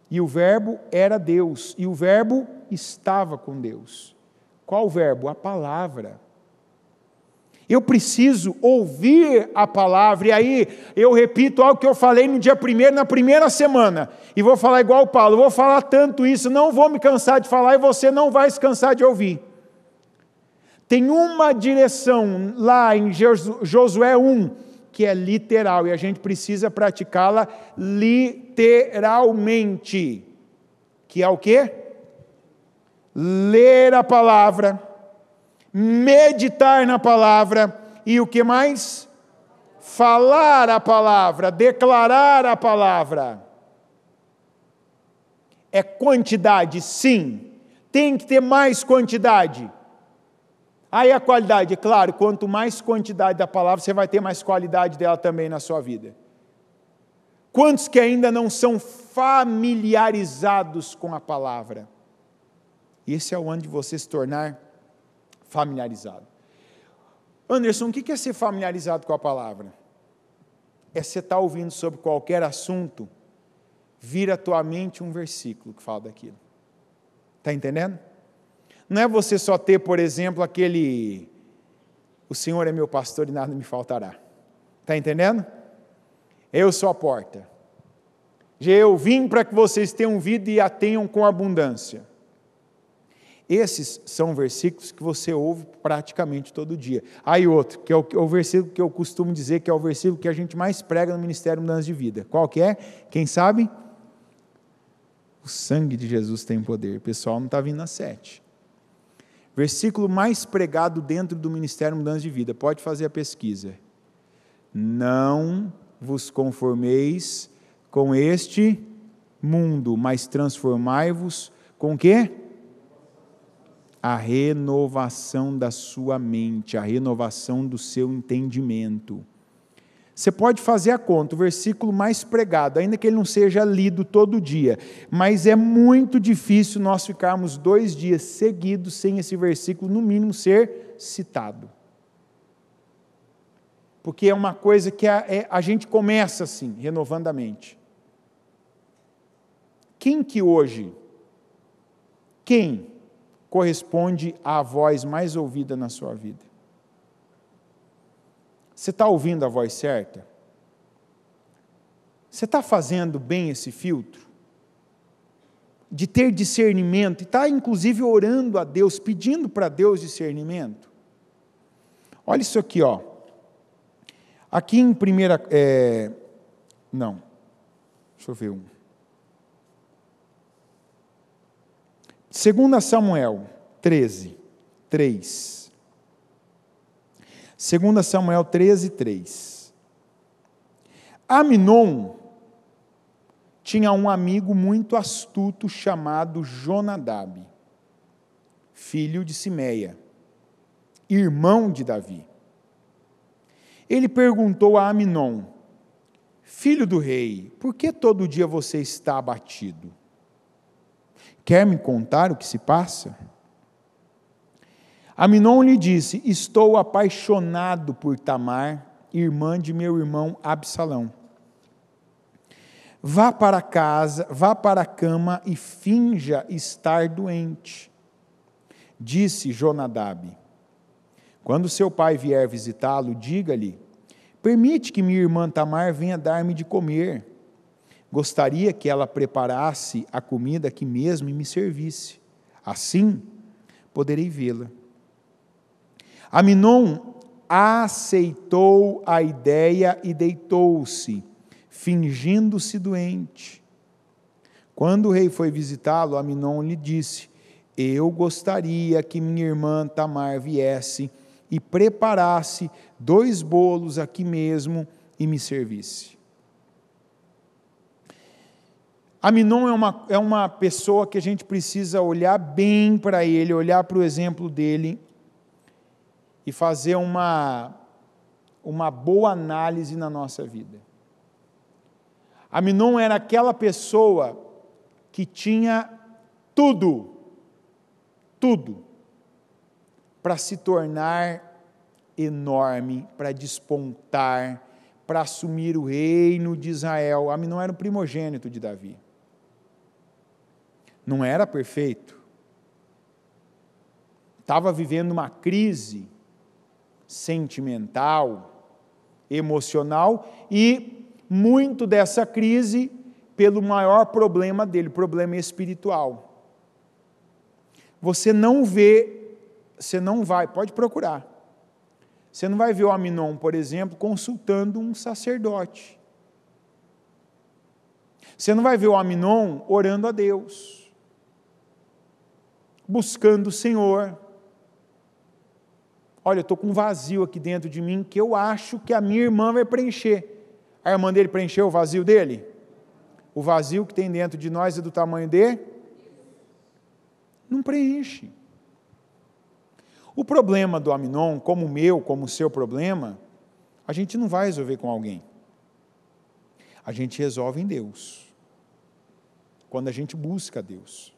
B: E o Verbo era Deus, e o Verbo estava com Deus. Qual Verbo? A palavra. Eu preciso ouvir a palavra, e aí eu repito algo que eu falei no dia primeiro, na primeira semana, e vou falar igual o Paulo, vou falar tanto isso, não vou me cansar de falar e você não vai se cansar de ouvir. Tem uma direção lá em Josué 1, que é literal e a gente precisa praticá-la literalmente. Que é o quê? Ler a palavra, meditar na palavra e o que mais? Falar a palavra, declarar a palavra. É quantidade, sim. Tem que ter mais quantidade Aí a qualidade, claro, quanto mais quantidade da palavra, você vai ter mais qualidade dela também na sua vida. Quantos que ainda não são familiarizados com a palavra? Esse é o ano de você se tornar familiarizado. Anderson, o que é ser familiarizado com a palavra? É você estar tá ouvindo sobre qualquer assunto, vir à tua mente um versículo que fala daquilo. Está entendendo? Não é você só ter, por exemplo, aquele o Senhor é meu pastor e nada me faltará. Está entendendo? Eu sou a porta. Eu vim para que vocês tenham vida e a tenham com abundância. Esses são versículos que você ouve praticamente todo dia. Aí outro, que é o, o, versículo que eu costumo dizer que é o versículo que a gente mais prega no Ministério Mudança de Vida. Qual que é? Quem sabe? O sangue de Jesus tem poder. O pessoal não está vindo na sete. Versículo mais pregado dentro do Ministério Mudança de Vida. Pode fazer a pesquisa. Não vos conformeis com este mundo, mas transformai-vos com quê? A renovação da sua mente, a renovação do seu entendimento. Você pode fazer a conta, o versículo mais pregado, ainda que ele não seja lido todo dia, mas é muito difícil nós ficarmos dois dias seguidos sem esse versículo, no mínimo, ser citado. Porque é uma coisa que a, é, a gente começa assim, renovando a mente. Quem que hoje, quem corresponde à voz mais ouvida na sua vida? Você está ouvindo a voz certa? Você está fazendo bem esse filtro? De ter discernimento, e está inclusive orando a Deus, pedindo para Deus discernimento? Olha isso aqui, ó. Aqui em primeira. É... Não. Deixa eu ver um. Segunda Samuel 13, 3. 2 Samuel 13, 3. Aminon tinha um amigo muito astuto chamado Jonadab, filho de Simeia, irmão de Davi. Ele perguntou a Aminon, filho do rei, por que todo dia você está abatido? Quer me contar o que se passa? Aminon lhe disse: Estou apaixonado por Tamar, irmã de meu irmão Absalão. Vá para casa, vá para a cama e finja estar doente. Disse Jonadab. Quando seu pai vier visitá-lo, diga-lhe: Permite que minha irmã Tamar venha dar-me de comer. Gostaria que ela preparasse a comida aqui mesmo e me servisse. Assim, poderei vê-la Aminon aceitou a ideia e deitou-se, fingindo-se doente. Quando o rei foi visitá-lo, Aminon lhe disse: Eu gostaria que minha irmã Tamar viesse e preparasse dois bolos aqui mesmo e me servisse. Aminon é uma, é uma pessoa que a gente precisa olhar bem para ele, olhar para o exemplo dele e fazer uma, uma boa análise na nossa vida. Aminon era aquela pessoa que tinha tudo, tudo, para se tornar enorme, para despontar, para assumir o reino de Israel. Aminon era o primogênito de Davi. Não era perfeito. Estava vivendo uma crise sentimental, emocional e muito dessa crise pelo maior problema dele, problema espiritual. Você não vê, você não vai, pode procurar. Você não vai ver o Aminon, por exemplo, consultando um sacerdote. Você não vai ver o Aminon orando a Deus, buscando o Senhor, Olha, eu estou com um vazio aqui dentro de mim que eu acho que a minha irmã vai preencher. A irmã dele preencheu o vazio dele? O vazio que tem dentro de nós é do tamanho de? Não preenche. O problema do Aminon, como o meu, como o seu problema, a gente não vai resolver com alguém. A gente resolve em Deus. Quando a gente busca Deus.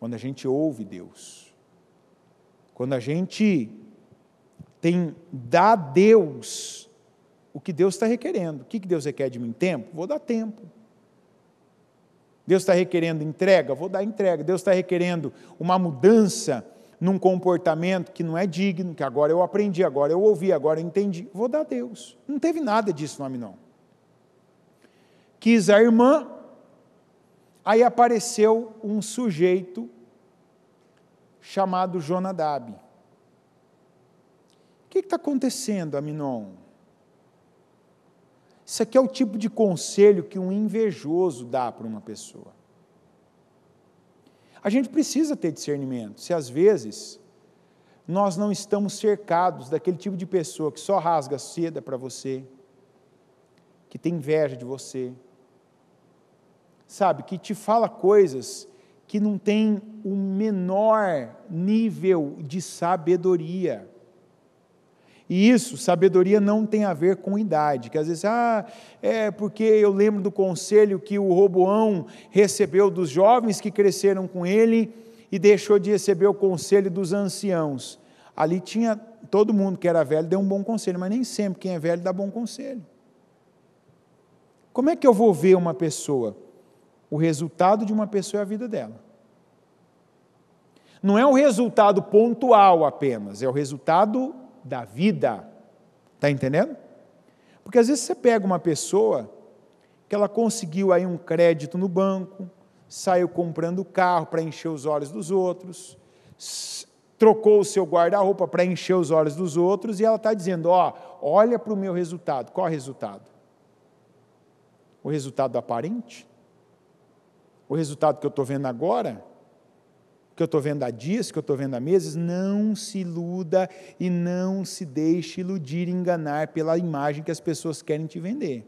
B: Quando a gente ouve Deus. Quando a gente tem dar a Deus o que Deus está requerendo. O que Deus requer de mim? Tempo? Vou dar tempo. Deus está requerendo entrega? Vou dar entrega. Deus está requerendo uma mudança num comportamento que não é digno, que agora eu aprendi, agora eu ouvi, agora eu entendi. Vou dar a Deus. Não teve nada disso no Aminon. Quis a irmã, aí apareceu um sujeito chamado Jonadab que está acontecendo, Aminon? Isso aqui é o tipo de conselho que um invejoso dá para uma pessoa. A gente precisa ter discernimento. Se às vezes nós não estamos cercados daquele tipo de pessoa que só rasga seda para você, que tem inveja de você, sabe, que te fala coisas que não tem o menor nível de sabedoria. E isso, sabedoria não tem a ver com idade, que às vezes, ah, é porque eu lembro do conselho que o Roboão recebeu dos jovens que cresceram com ele e deixou de receber o conselho dos anciãos. Ali tinha todo mundo que era velho deu um bom conselho, mas nem sempre quem é velho dá bom conselho. Como é que eu vou ver uma pessoa? O resultado de uma pessoa é a vida dela não é um resultado pontual apenas, é o resultado da vida. Está entendendo? Porque às vezes você pega uma pessoa que ela conseguiu aí um crédito no banco, saiu comprando carro para encher os olhos dos outros, trocou o seu guarda-roupa para encher os olhos dos outros e ela está dizendo: ó, oh, olha para o meu resultado. Qual é o resultado? O resultado aparente? O resultado que eu estou vendo agora? que eu estou vendo há dias, que eu estou vendo há meses, não se iluda e não se deixe iludir, enganar pela imagem que as pessoas querem te vender.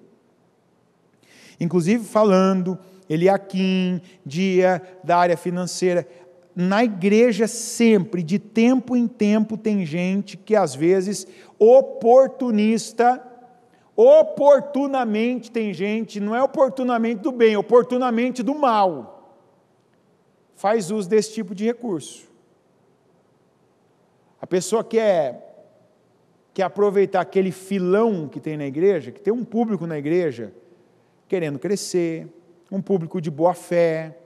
B: Inclusive falando, Eliakim, dia da área financeira, na igreja sempre, de tempo em tempo, tem gente que às vezes oportunista, oportunamente tem gente, não é oportunamente do bem, é oportunamente do mal faz uso desse tipo de recurso. A pessoa quer, é, quer aproveitar aquele filão que tem na igreja, que tem um público na igreja querendo crescer, um público de boa fé,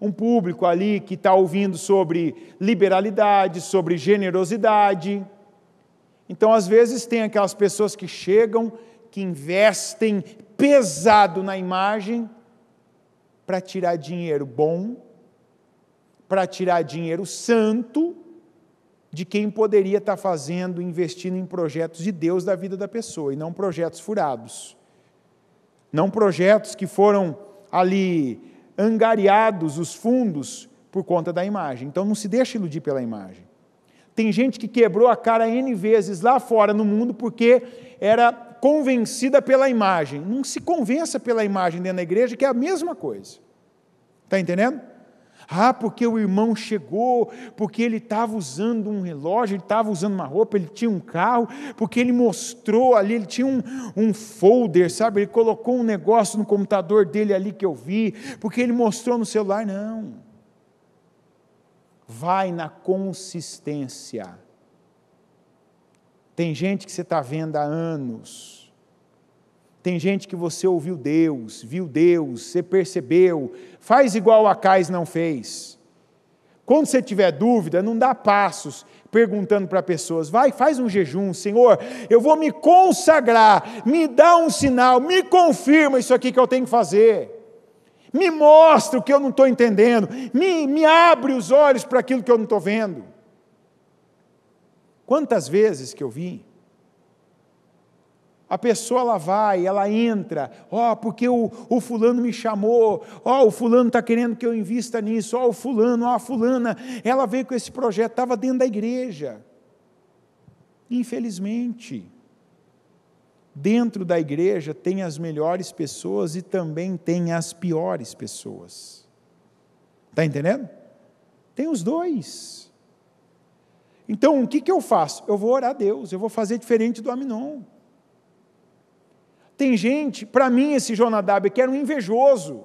B: um público ali que está ouvindo sobre liberalidade, sobre generosidade. Então, às vezes, tem aquelas pessoas que chegam, que investem pesado na imagem para tirar dinheiro bom para tirar dinheiro santo de quem poderia estar tá fazendo, investindo em projetos de Deus da vida da pessoa, e não projetos furados. Não projetos que foram ali angariados os fundos por conta da imagem. Então não se deixa iludir pela imagem. Tem gente que quebrou a cara N vezes lá fora no mundo porque era convencida pela imagem. Não se convença pela imagem dentro da igreja, que é a mesma coisa. Está entendendo? Ah, porque o irmão chegou, porque ele estava usando um relógio, ele estava usando uma roupa, ele tinha um carro, porque ele mostrou ali, ele tinha um, um folder, sabe? Ele colocou um negócio no computador dele ali que eu vi, porque ele mostrou no celular. Não. Vai na consistência. Tem gente que você está vendo há anos. Tem gente que você ouviu Deus, viu Deus, você percebeu, Faz igual Acais não fez. Quando você tiver dúvida, não dá passos perguntando para pessoas. Vai, faz um jejum, Senhor, eu vou me consagrar, me dá um sinal, me confirma isso aqui que eu tenho que fazer. Me mostra o que eu não estou entendendo, me, me abre os olhos para aquilo que eu não estou vendo. Quantas vezes que eu vi a pessoa ela vai, ela entra, ó, oh, porque o, o fulano me chamou, ó, oh, o fulano está querendo que eu invista nisso, ó, oh, o fulano, ó, a fulana, ela veio com esse projeto, estava dentro da igreja. Infelizmente, dentro da igreja tem as melhores pessoas e também tem as piores pessoas. Está entendendo? Tem os dois. Então, o que, que eu faço? Eu vou orar a Deus, eu vou fazer diferente do Aminon. Tem gente, para mim, esse Jonadab, que era um invejoso.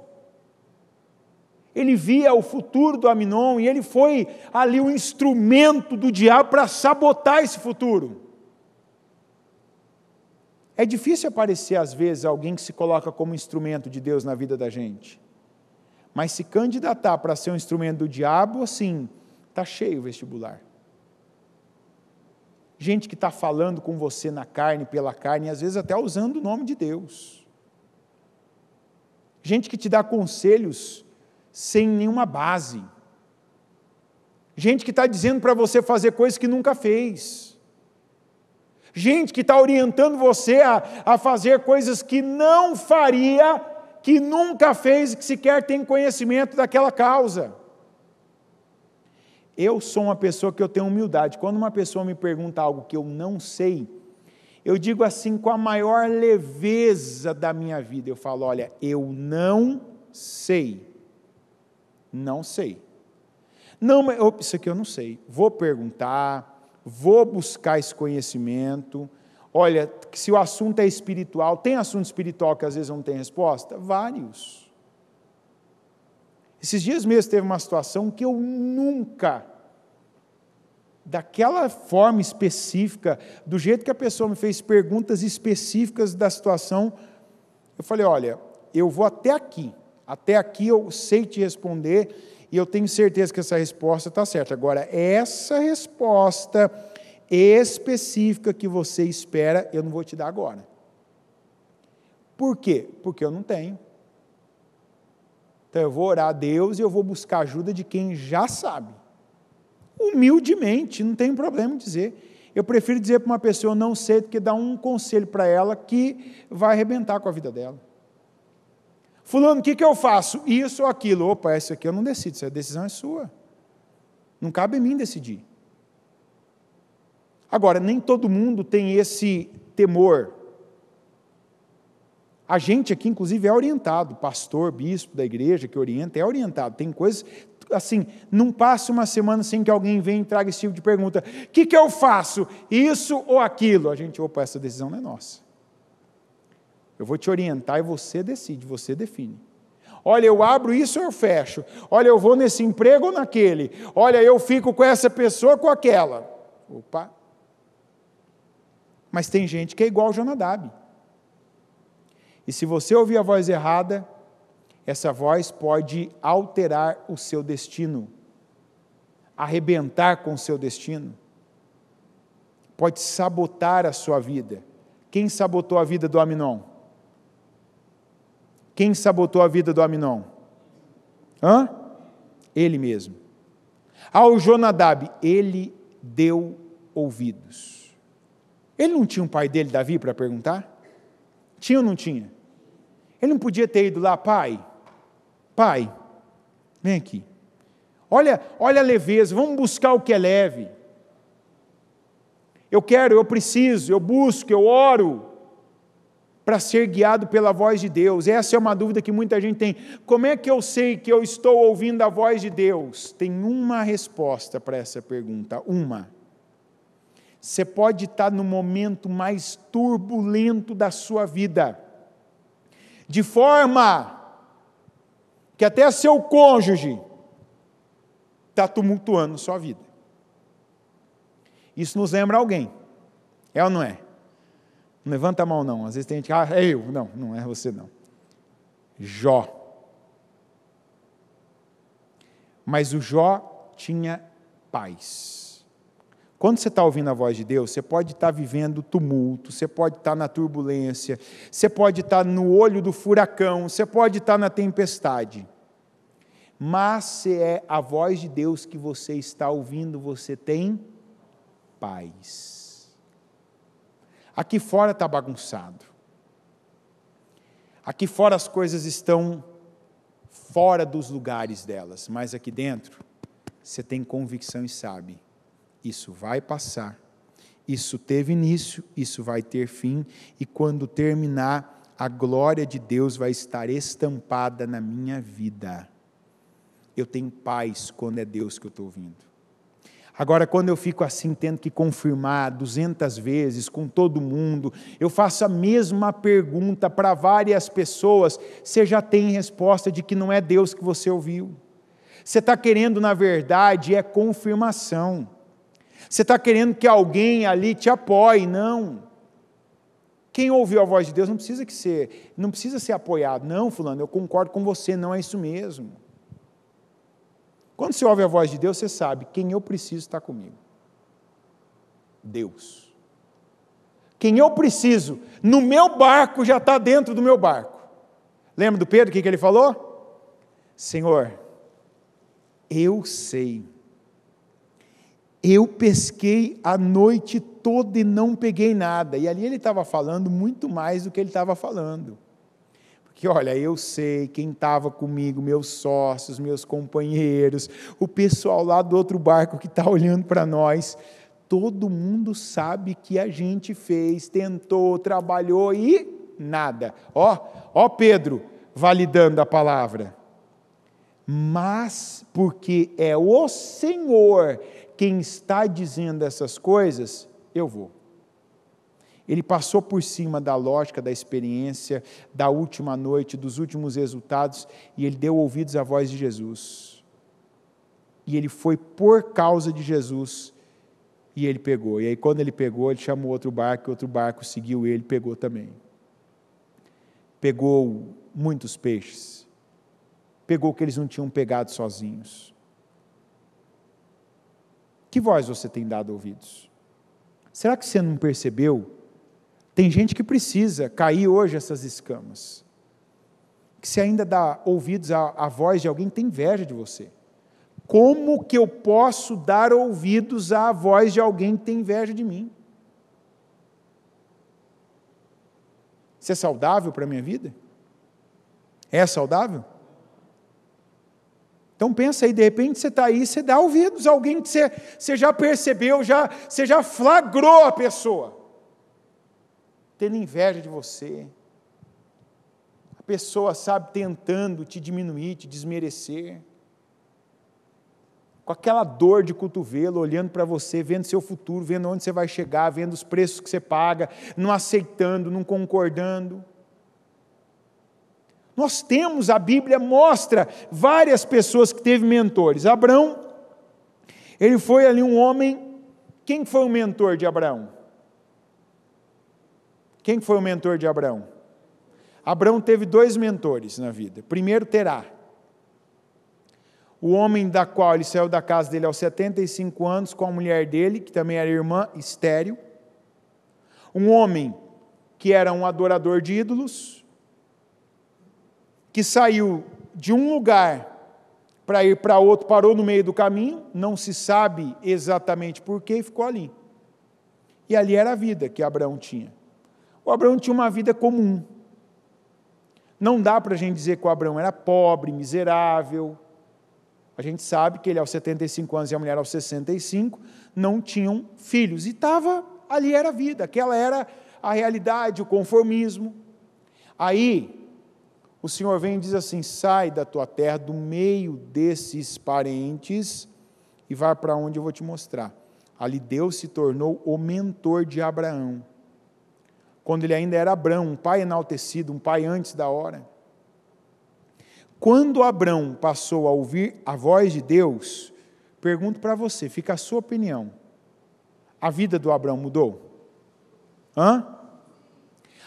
B: Ele via o futuro do Aminon e ele foi ali o instrumento do diabo para sabotar esse futuro. É difícil aparecer, às vezes, alguém que se coloca como instrumento de Deus na vida da gente. Mas se candidatar para ser um instrumento do diabo, assim, está cheio o vestibular gente que está falando com você na carne, pela carne, às vezes até usando o nome de Deus. Gente que te dá conselhos sem nenhuma base. Gente que está dizendo para você fazer coisas que nunca fez. Gente que está orientando você a, a fazer coisas que não faria, que nunca fez, que sequer tem conhecimento daquela causa. Eu sou uma pessoa que eu tenho humildade. Quando uma pessoa me pergunta algo que eu não sei, eu digo assim com a maior leveza da minha vida. Eu falo, olha, eu não sei. Não sei. Não, eu, isso aqui eu não sei. Vou perguntar, vou buscar esse conhecimento. Olha, se o assunto é espiritual, tem assunto espiritual que às vezes não tem resposta? Vários. Esses dias mesmo teve uma situação que eu nunca, daquela forma específica, do jeito que a pessoa me fez perguntas específicas da situação, eu falei: olha, eu vou até aqui, até aqui eu sei te responder e eu tenho certeza que essa resposta está certa. Agora, essa resposta específica que você espera, eu não vou te dar agora. Por quê? Porque eu não tenho. Então eu vou orar a Deus e eu vou buscar ajuda de quem já sabe. Humildemente, não tem problema dizer. Eu prefiro dizer para uma pessoa não sei do que dar um conselho para ela que vai arrebentar com a vida dela. Fulano, o que, que eu faço? Isso ou aquilo? Opa, isso aqui eu não decido, essa decisão é sua. Não cabe a mim decidir. Agora, nem todo mundo tem esse temor a gente aqui, inclusive, é orientado, pastor, bispo da igreja que orienta, é orientado. Tem coisas, assim, não passa uma semana sem que alguém venha e traga esse tipo de pergunta: o que, que eu faço? Isso ou aquilo? A gente, opa, essa decisão não é nossa. Eu vou te orientar e você decide, você define. Olha, eu abro isso ou eu fecho. Olha, eu vou nesse emprego ou naquele. Olha, eu fico com essa pessoa ou com aquela. Opa. Mas tem gente que é igual Jonadab. E se você ouvir a voz errada, essa voz pode alterar o seu destino, arrebentar com o seu destino, pode sabotar a sua vida. Quem sabotou a vida do Aminon? Quem sabotou a vida do Aminon? Hã? Ele mesmo. Ao Jonadab, ele deu ouvidos. Ele não tinha um pai dele, Davi, para perguntar? Tinha ou não tinha? Ele não podia ter ido lá, pai, pai, vem aqui. Olha, olha a leveza, vamos buscar o que é leve. Eu quero, eu preciso, eu busco, eu oro para ser guiado pela voz de Deus. Essa é uma dúvida que muita gente tem. Como é que eu sei que eu estou ouvindo a voz de Deus? Tem uma resposta para essa pergunta, uma. Você pode estar no momento mais turbulento da sua vida de forma que até seu cônjuge está tumultuando sua vida. Isso nos lembra alguém. É ou não é? Não levanta a mão, não. Às vezes tem gente que, ah, é eu. Não, não é você, não. Jó. Mas o Jó tinha paz. Quando você está ouvindo a voz de Deus, você pode estar tá vivendo tumulto, você pode estar tá na turbulência, você pode estar tá no olho do furacão, você pode estar na tempestade. Mas se é a voz de Deus que você está ouvindo, você tem paz. Aqui fora está bagunçado. Aqui fora as coisas estão fora dos lugares delas, mas aqui dentro você tem convicção e sabe isso vai passar. Isso teve início, isso vai ter fim, e quando terminar, a glória de Deus vai estar estampada na minha vida. Eu tenho paz quando é Deus que eu estou ouvindo. Agora, quando eu fico assim, tendo que confirmar 200 vezes com todo mundo, eu faço a mesma pergunta para várias pessoas, você já tem resposta de que não é Deus que você ouviu. Você está querendo, na verdade, é confirmação. Você está querendo que alguém ali te apoie? Não. Quem ouviu a voz de Deus não precisa que ser, não precisa ser apoiado. Não, fulano, eu concordo com você, não é isso mesmo. Quando você ouve a voz de Deus, você sabe quem eu preciso está comigo. Deus. Quem eu preciso no meu barco já está dentro do meu barco. Lembra do Pedro o que, que ele falou? Senhor, eu sei eu pesquei a noite toda e não peguei nada. E ali ele estava falando muito mais do que ele estava falando. Porque, olha, eu sei quem estava comigo, meus sócios, meus companheiros, o pessoal lá do outro barco que está olhando para nós. Todo mundo sabe que a gente fez, tentou, trabalhou e nada. Ó, ó Pedro, validando a palavra mas porque é o Senhor quem está dizendo essas coisas, eu vou. Ele passou por cima da lógica, da experiência, da última noite, dos últimos resultados, e ele deu ouvidos à voz de Jesus. E ele foi por causa de Jesus, e ele pegou. E aí, quando ele pegou, ele chamou outro barco, e outro barco seguiu ele, pegou também. Pegou muitos peixes, pegou o que eles não tinham pegado sozinhos. Que voz você tem dado ouvidos? Será que você não percebeu? Tem gente que precisa cair hoje essas escamas. Que se ainda dá ouvidos à, à voz de alguém que tem inveja de você. Como que eu posso dar ouvidos à voz de alguém que tem inveja de mim? Isso é saudável para a minha vida? É saudável? Então pensa aí, de repente você está aí, você dá ouvidos a alguém que você, você já percebeu, já, você já flagrou a pessoa, tendo inveja de você. A pessoa, sabe, tentando te diminuir, te desmerecer. Com aquela dor de cotovelo, olhando para você, vendo seu futuro, vendo onde você vai chegar, vendo os preços que você paga, não aceitando, não concordando. Nós temos, a Bíblia mostra várias pessoas que teve mentores. Abraão, ele foi ali um homem. Quem foi o mentor de Abraão? Quem foi o mentor de Abraão? Abraão teve dois mentores na vida. Primeiro, Terá. O homem da qual ele saiu da casa dele aos 75 anos, com a mulher dele, que também era irmã, estéreo. Um homem que era um adorador de ídolos, que saiu de um lugar para ir para outro, parou no meio do caminho, não se sabe exatamente porquê e ficou ali. E ali era a vida que Abraão tinha. O Abraão tinha uma vida comum. Não dá para a gente dizer que o Abraão era pobre, miserável. A gente sabe que ele aos 75 anos e a mulher aos 65 não tinham filhos. E estava, ali era a vida, aquela era a realidade, o conformismo. Aí, o Senhor vem e diz assim: sai da tua terra, do meio desses parentes, e vai para onde eu vou te mostrar. Ali Deus se tornou o mentor de Abraão. Quando ele ainda era Abraão, um pai enaltecido, um pai antes da hora. Quando Abraão passou a ouvir a voz de Deus, pergunto para você, fica a sua opinião. A vida do Abraão mudou? Hã?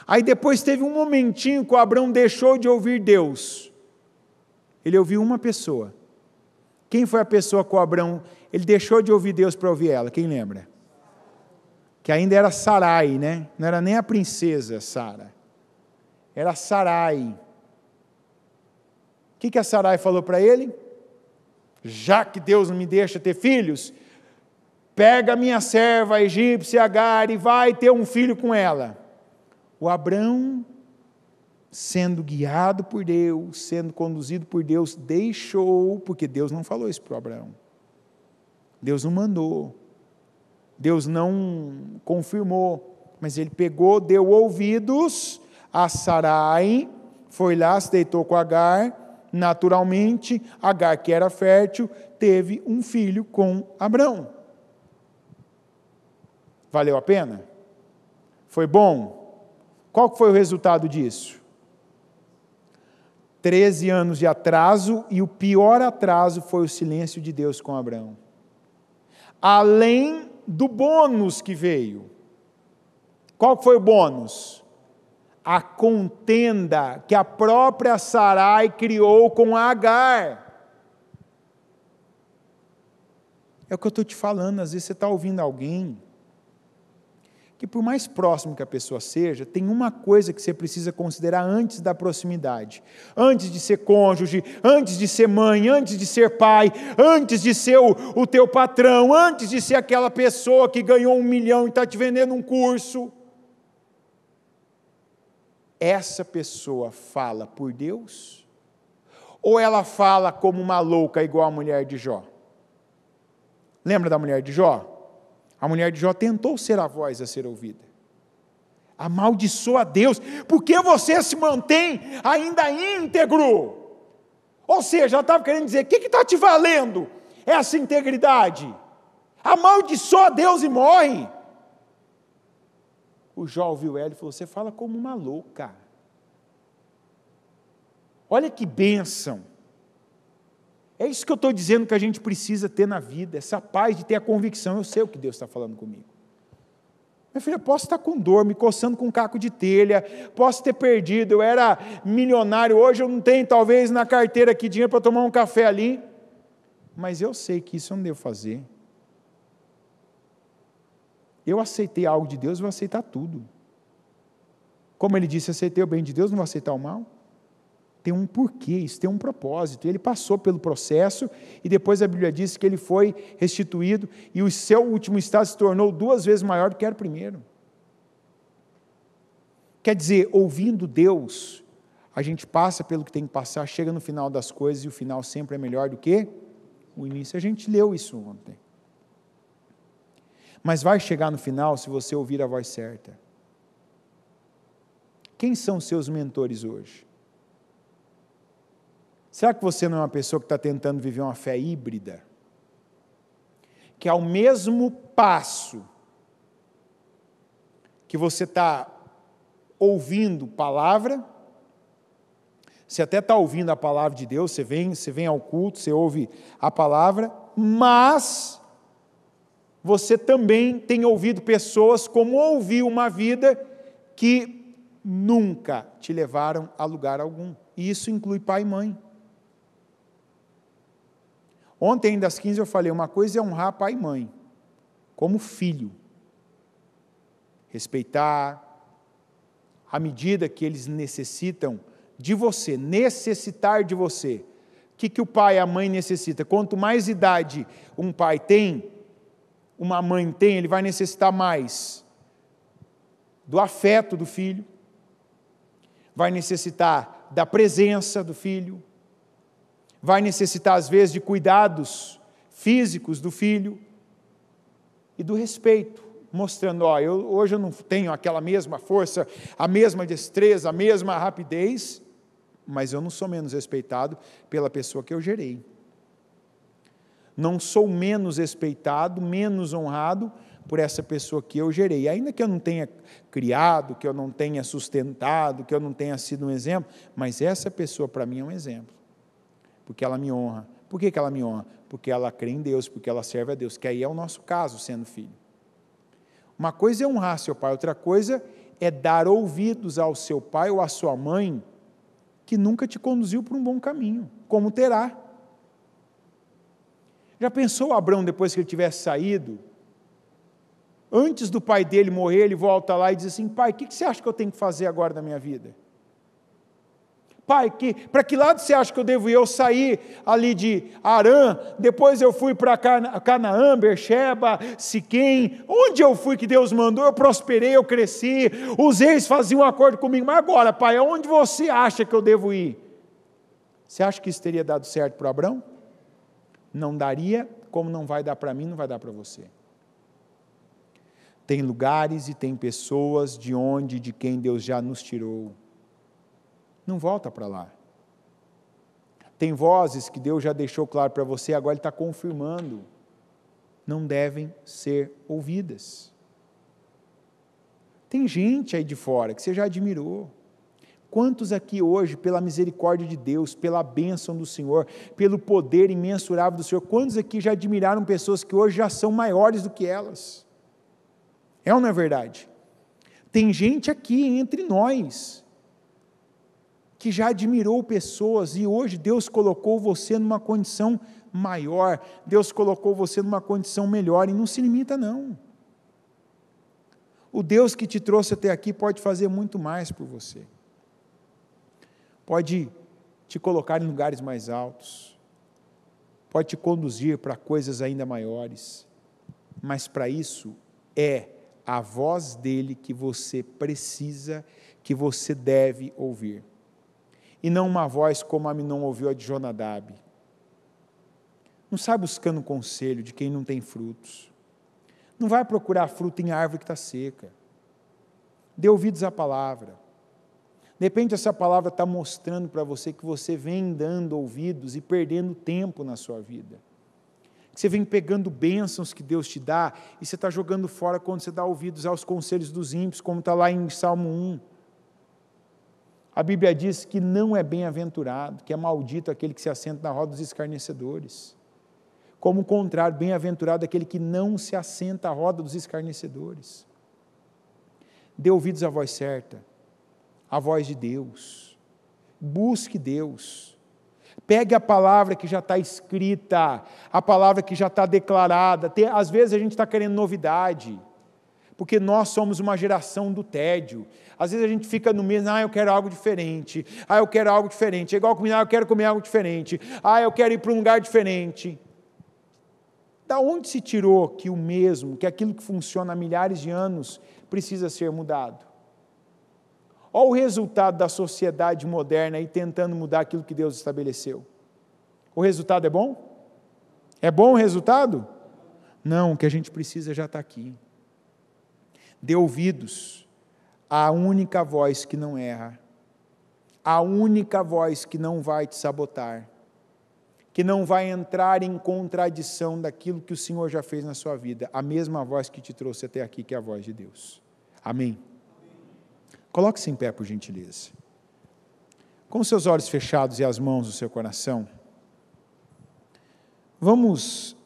B: Aí depois teve um momentinho que o Abraão deixou de ouvir Deus. Ele ouviu uma pessoa. Quem foi a pessoa que o Abraão, ele deixou de ouvir Deus para ouvir ela? Quem lembra? Que ainda era Sarai, né? Não era nem a princesa Sara. Era Sarai. O que, que a Sarai falou para ele? Já que Deus não me deixa ter filhos, pega minha serva egípcia Agar e vai ter um filho com ela. O Abraão, sendo guiado por Deus, sendo conduzido por Deus, deixou, porque Deus não falou isso para o Abraão. Deus não mandou. Deus não confirmou. Mas ele pegou, deu ouvidos a Sarai, foi lá, se deitou com Agar. Naturalmente, Agar, que era fértil, teve um filho com Abraão. Valeu a pena? Foi bom? Qual foi o resultado disso? 13 anos de atraso, e o pior atraso foi o silêncio de Deus com Abraão. Além do bônus que veio. Qual foi o bônus? A contenda que a própria Sarai criou com Agar. É o que eu estou te falando, às vezes você está ouvindo alguém que por mais próximo que a pessoa seja, tem uma coisa que você precisa considerar antes da proximidade. Antes de ser cônjuge, antes de ser mãe, antes de ser pai, antes de ser o, o teu patrão, antes de ser aquela pessoa que ganhou um milhão e está te vendendo um curso. Essa pessoa fala por Deus? Ou ela fala como uma louca, igual a mulher de Jó? Lembra da mulher de Jó? A mulher de Jó tentou ser a voz a ser ouvida. Amaldiçoa a Deus, porque você se mantém ainda íntegro. Ou seja, ela estava querendo dizer: o que está te valendo essa integridade? Amaldiçoa a Deus e morre. O Jó ouviu ela e falou: Você fala como uma louca. Olha que bênção. É isso que eu estou dizendo que a gente precisa ter na vida, essa paz de ter a convicção, eu sei o que Deus está falando comigo. Minha filha, posso estar com dor, me coçando com um caco de telha, posso ter perdido, eu era milionário, hoje eu não tenho talvez na carteira aqui dinheiro para tomar um café ali, mas eu sei que isso eu não devo fazer. Eu aceitei algo de Deus, vou aceitar tudo. Como ele disse, aceitei o bem de Deus, não vou aceitar o mal tem um porquê, isso tem um propósito. Ele passou pelo processo e depois a Bíblia diz que ele foi restituído e o seu último estado se tornou duas vezes maior do que era o primeiro. Quer dizer, ouvindo Deus, a gente passa pelo que tem que passar, chega no final das coisas e o final sempre é melhor do que o início. A gente leu isso ontem. Mas vai chegar no final se você ouvir a voz certa. Quem são seus mentores hoje? Será que você não é uma pessoa que está tentando viver uma fé híbrida? Que ao é mesmo passo que você está ouvindo palavra, você até está ouvindo a palavra de Deus, você vem, você vem ao culto, você ouve a palavra, mas você também tem ouvido pessoas como ouviu uma vida que nunca te levaram a lugar algum. E isso inclui pai e mãe. Ontem, das 15, eu falei: uma coisa é honrar pai e mãe, como filho. Respeitar, à medida que eles necessitam de você, necessitar de você. O que, que o pai e a mãe necessita? Quanto mais idade um pai tem, uma mãe tem, ele vai necessitar mais do afeto do filho, vai necessitar da presença do filho, vai necessitar, às vezes, de cuidados físicos do filho e do respeito, mostrando: ó, eu, hoje eu não tenho aquela mesma força, a mesma destreza, a mesma rapidez, mas eu não sou menos respeitado pela pessoa que eu gerei. Não sou menos respeitado, menos honrado por essa pessoa que eu gerei. Ainda que eu não tenha criado, que eu não tenha sustentado, que eu não tenha sido um exemplo, mas essa pessoa para mim é um exemplo porque ela me honra. Por que, que ela me honra? Porque ela crê em Deus, porque ela serve a Deus, que aí é o nosso caso sendo filho. Uma coisa é honrar seu pai, outra coisa é dar ouvidos ao seu pai ou à sua mãe que nunca te conduziu para um bom caminho, como terá. Já pensou Abraão depois que ele tivesse saído? Antes do pai dele morrer, ele volta lá e diz assim: Pai, o que, que você acha que eu tenho que fazer agora da minha vida? Pai, que, para que lado você acha que eu devo ir? Eu saí ali de Arã, depois eu fui para Cana, Canaã, Beersheba, Siquém. Onde eu fui que Deus mandou? Eu prosperei, eu cresci. Os ex faziam um acordo comigo. Mas agora, Pai, onde você acha que eu devo ir? Você acha que isso teria dado certo para Abraão? Não daria, como não vai dar para mim, não vai dar para você. Tem lugares e tem pessoas de onde, de quem Deus já nos tirou não volta para lá. Tem vozes que Deus já deixou claro para você, agora Ele está confirmando, não devem ser ouvidas. Tem gente aí de fora que você já admirou. Quantos aqui hoje, pela misericórdia de Deus, pela bênção do Senhor, pelo poder imensurável do Senhor, quantos aqui já admiraram pessoas que hoje já são maiores do que elas? É ou não é verdade? Tem gente aqui entre nós que já admirou pessoas e hoje Deus colocou você numa condição maior, Deus colocou você numa condição melhor e não se limita, não. O Deus que te trouxe até aqui pode fazer muito mais por você, pode te colocar em lugares mais altos, pode te conduzir para coisas ainda maiores, mas para isso é a voz dele que você precisa, que você deve ouvir e não uma voz como a Aminon ouviu a de Jonadab. Não sai buscando conselho de quem não tem frutos. Não vai procurar fruto em árvore que está seca. Dê ouvidos à palavra. De repente, essa palavra está mostrando para você que você vem dando ouvidos e perdendo tempo na sua vida. Que você vem pegando bênçãos que Deus te dá e você está jogando fora quando você dá ouvidos aos conselhos dos ímpios, como está lá em Salmo 1. A Bíblia diz que não é bem-aventurado, que é maldito aquele que se assenta na roda dos escarnecedores. Como o contrário, bem-aventurado aquele que não se assenta à roda dos escarnecedores. Dê ouvidos à voz certa, à voz de Deus. Busque Deus. Pegue a palavra que já está escrita, a palavra que já está declarada. Às vezes a gente está querendo novidade porque nós somos uma geração do tédio. Às vezes a gente fica no mesmo, ah, eu quero algo diferente, ah, eu quero algo diferente, é igual comer. ah, eu quero comer algo diferente, ah, eu quero ir para um lugar diferente. Da onde se tirou que o mesmo, que aquilo que funciona há milhares de anos, precisa ser mudado? Olha o resultado da sociedade moderna aí tentando mudar aquilo que Deus estabeleceu. O resultado é bom? É bom o resultado? Não, o que a gente precisa já está aqui. Dê ouvidos à única voz que não erra, à única voz que não vai te sabotar, que não vai entrar em contradição daquilo que o Senhor já fez na sua vida, a mesma voz que te trouxe até aqui, que é a voz de Deus. Amém. Coloque-se em pé, por gentileza. Com seus olhos fechados e as mãos no seu coração, vamos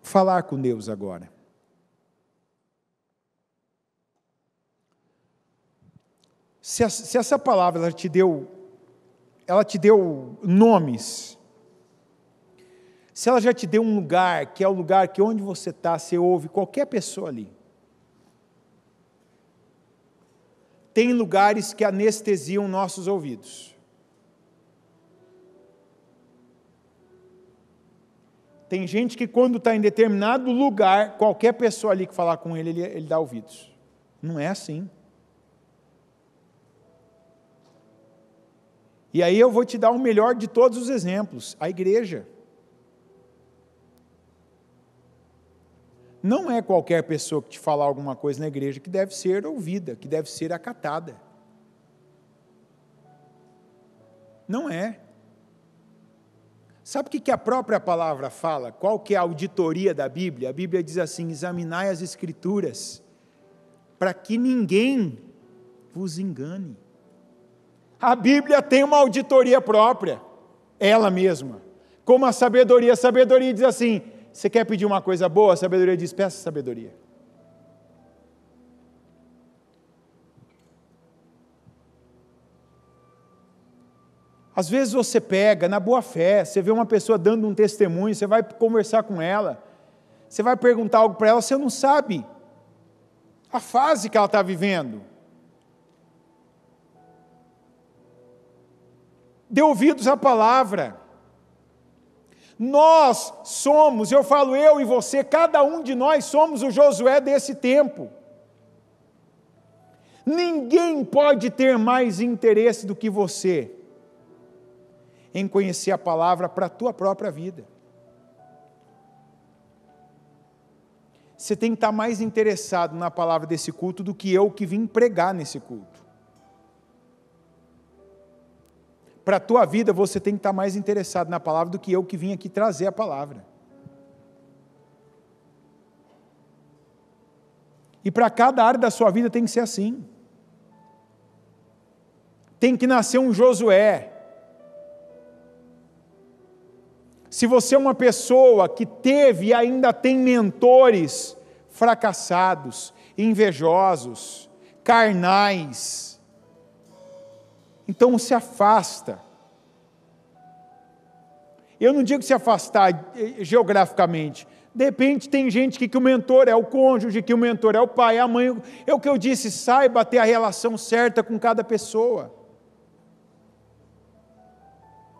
B: falar com Deus agora. Se, se essa palavra ela te deu, ela te deu nomes, se ela já te deu um lugar, que é o lugar que onde você está, você ouve qualquer pessoa ali. Tem lugares que anestesiam nossos ouvidos. Tem gente que quando está em determinado lugar, qualquer pessoa ali que falar com ele, ele, ele dá ouvidos. Não é assim. E aí eu vou te dar o melhor de todos os exemplos: a igreja. Não é qualquer pessoa que te falar alguma coisa na igreja que deve ser ouvida, que deve ser acatada. Não é. Sabe o que a própria palavra fala? Qual que é a auditoria da Bíblia? A Bíblia diz assim: examinai as escrituras, para que ninguém vos engane. A Bíblia tem uma auditoria própria, ela mesma. Como a sabedoria, a sabedoria diz assim: você quer pedir uma coisa boa? A sabedoria diz: peça sabedoria. Às vezes você pega, na boa fé, você vê uma pessoa dando um testemunho, você vai conversar com ela, você vai perguntar algo para ela, você não sabe a fase que ela está vivendo. dê ouvidos à palavra. Nós somos, eu falo eu e você, cada um de nós somos o Josué desse tempo. Ninguém pode ter mais interesse do que você em conhecer a palavra para a tua própria vida. Você tem que estar mais interessado na palavra desse culto do que eu que vim pregar nesse culto. para a tua vida você tem que estar tá mais interessado na palavra do que eu que vim aqui trazer a palavra. E para cada área da sua vida tem que ser assim. Tem que nascer um Josué. Se você é uma pessoa que teve e ainda tem mentores fracassados, invejosos, carnais, então se afasta. Eu não digo se afastar eh, eh, geograficamente. De repente tem gente que, que o mentor é o cônjuge, que o mentor é o pai, a mãe. É o que eu disse, saiba ter a relação certa com cada pessoa.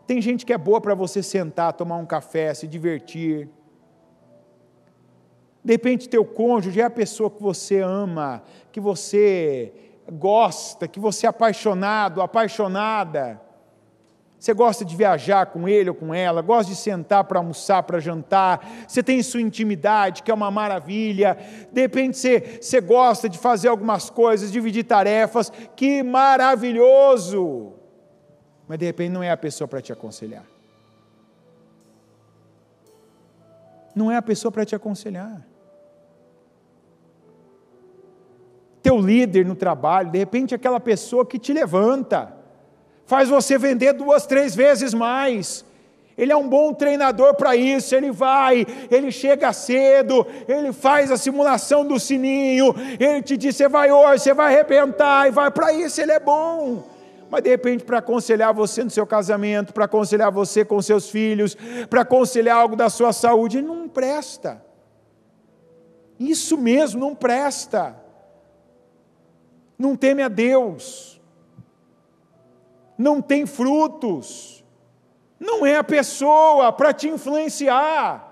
B: Tem gente que é boa para você sentar, tomar um café, se divertir. De repente, teu cônjuge é a pessoa que você ama, que você gosta, que você é apaixonado, apaixonada. Você gosta de viajar com ele ou com ela, gosta de sentar para almoçar, para jantar, você tem sua intimidade, que é uma maravilha. De repente você, você gosta de fazer algumas coisas, dividir tarefas, que maravilhoso! Mas de repente não é a pessoa para te aconselhar. Não é a pessoa para te aconselhar. teu líder no trabalho, de repente aquela pessoa que te levanta, faz você vender duas, três vezes mais. Ele é um bom treinador para isso. Ele vai, ele chega cedo, ele faz a simulação do sininho. Ele te diz: você vai hoje, você vai arrebentar, e vai para isso. Ele é bom. Mas de repente, para aconselhar você no seu casamento, para aconselhar você com seus filhos, para aconselhar algo da sua saúde, não presta. Isso mesmo não presta não teme a Deus, não tem frutos, não é a pessoa para te influenciar.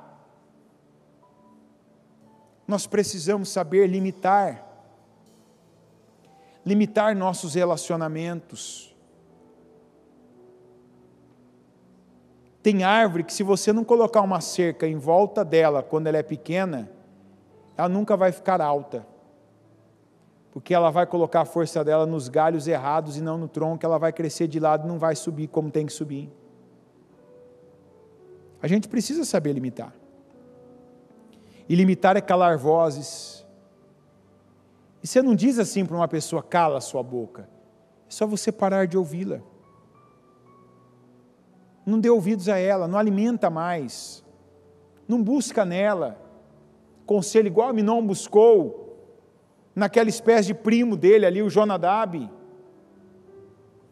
B: Nós precisamos saber limitar, limitar nossos relacionamentos. Tem árvore que, se você não colocar uma cerca em volta dela quando ela é pequena, ela nunca vai ficar alta porque ela vai colocar a força dela nos galhos errados e não no tronco, ela vai crescer de lado e não vai subir como tem que subir. A gente precisa saber limitar. E limitar é calar vozes. E você não diz assim para uma pessoa, cala sua boca. É só você parar de ouvi-la. Não dê ouvidos a ela, não alimenta mais. Não busca nela. Conselho igual a Minon buscou naquela espécie de primo dele ali, o Jonadab.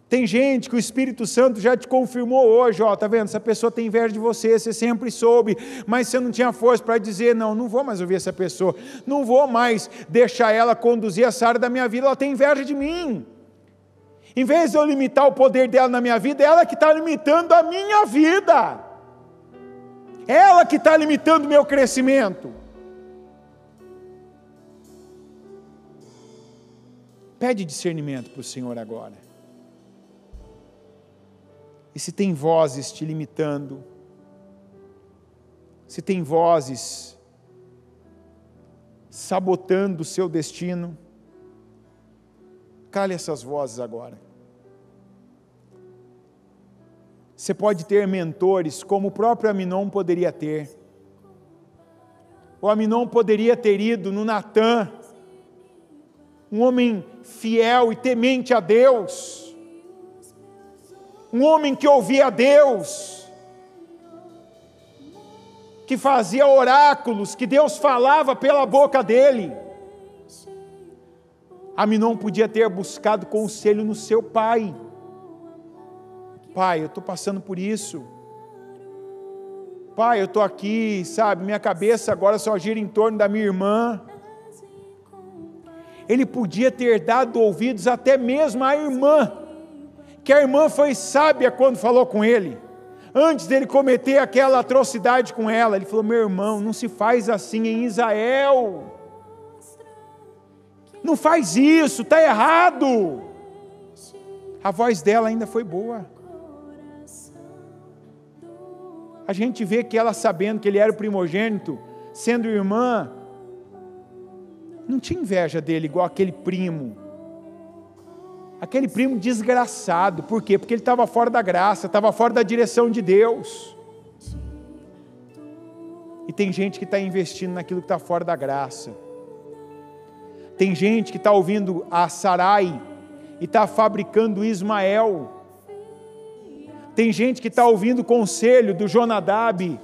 B: Tem gente que o Espírito Santo já te confirmou hoje, ó, tá vendo? Essa pessoa tem inveja de você, você sempre soube, mas você não tinha força para dizer, não, não vou mais ouvir essa pessoa, não vou mais deixar ela conduzir essa área da minha vida, ela tem inveja de mim. Em vez de eu limitar o poder dela na minha vida, é ela que está limitando a minha vida. Ela que está limitando o meu crescimento. Pede discernimento para o Senhor agora. E se tem vozes te limitando, se tem vozes sabotando o seu destino, cale essas vozes agora. Você pode ter mentores como o próprio Aminon poderia ter. O Aminon poderia ter ido no Natan um homem fiel e temente a Deus, um homem que ouvia a Deus, que fazia oráculos, que Deus falava pela boca dele. Aminon podia ter buscado conselho no seu pai. Pai, eu estou passando por isso. Pai, eu estou aqui, sabe? Minha cabeça agora só gira em torno da minha irmã ele podia ter dado ouvidos até mesmo à irmã, que a irmã foi sábia quando falou com ele. Antes dele cometer aquela atrocidade com ela, ele falou: Meu irmão, não se faz assim em Israel. Não faz isso, está errado. A voz dela ainda foi boa. A gente vê que ela, sabendo que ele era o primogênito, sendo irmã, não tinha inveja dele igual aquele primo. Aquele primo desgraçado, por quê? Porque ele estava fora da graça, estava fora da direção de Deus. E tem gente que está investindo naquilo que está fora da graça. Tem gente que está ouvindo a Sarai e está fabricando Ismael. Tem gente que está ouvindo o conselho do Jonadab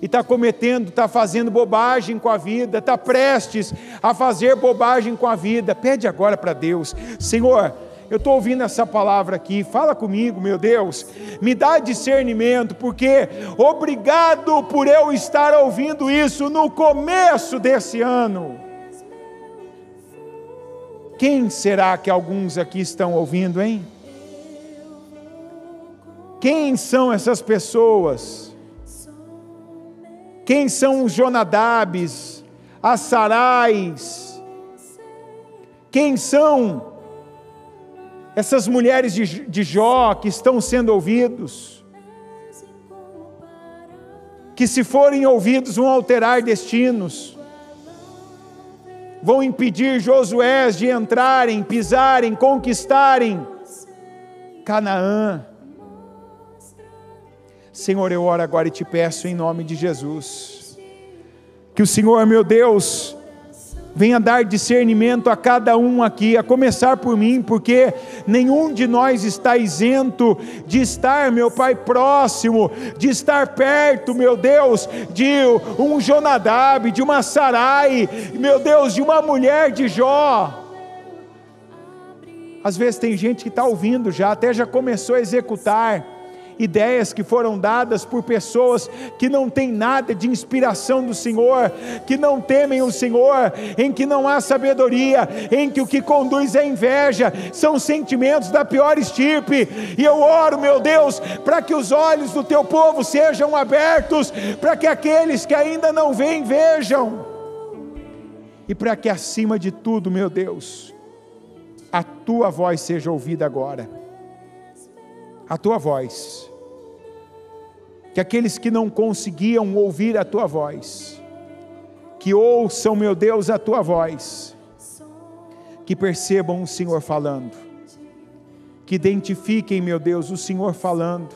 B: e está cometendo, está fazendo bobagem com a vida, está prestes a fazer bobagem com a vida, pede agora para Deus: Senhor, eu estou ouvindo essa palavra aqui, fala comigo, meu Deus, me dá discernimento, porque obrigado por eu estar ouvindo isso no começo desse ano. Quem será que alguns aqui estão ouvindo, hein? Quem são essas pessoas? Quem são os Jonadabes, as Sarais? Quem são essas mulheres de, de Jó que estão sendo ouvidos? Que se forem ouvidos vão alterar destinos vão impedir Josué de entrarem, pisarem, conquistarem Canaã. Senhor, eu oro agora e te peço em nome de Jesus, que o Senhor, meu Deus, venha dar discernimento a cada um aqui, a começar por mim, porque nenhum de nós está isento de estar, meu Pai, próximo, de estar perto, meu Deus, de um Jonadab, de uma Sarai, meu Deus, de uma mulher de Jó. Às vezes tem gente que está ouvindo já, até já começou a executar ideias que foram dadas por pessoas que não têm nada de inspiração do Senhor, que não temem o Senhor, em que não há sabedoria, em que o que conduz é inveja, são sentimentos da pior estirpe. E eu oro, meu Deus, para que os olhos do teu povo sejam abertos, para que aqueles que ainda não veem vejam. E para que acima de tudo, meu Deus, a tua voz seja ouvida agora a tua voz. Que aqueles que não conseguiam ouvir a tua voz, que ouçam, meu Deus, a tua voz, que percebam o Senhor falando, que identifiquem, meu Deus, o Senhor falando,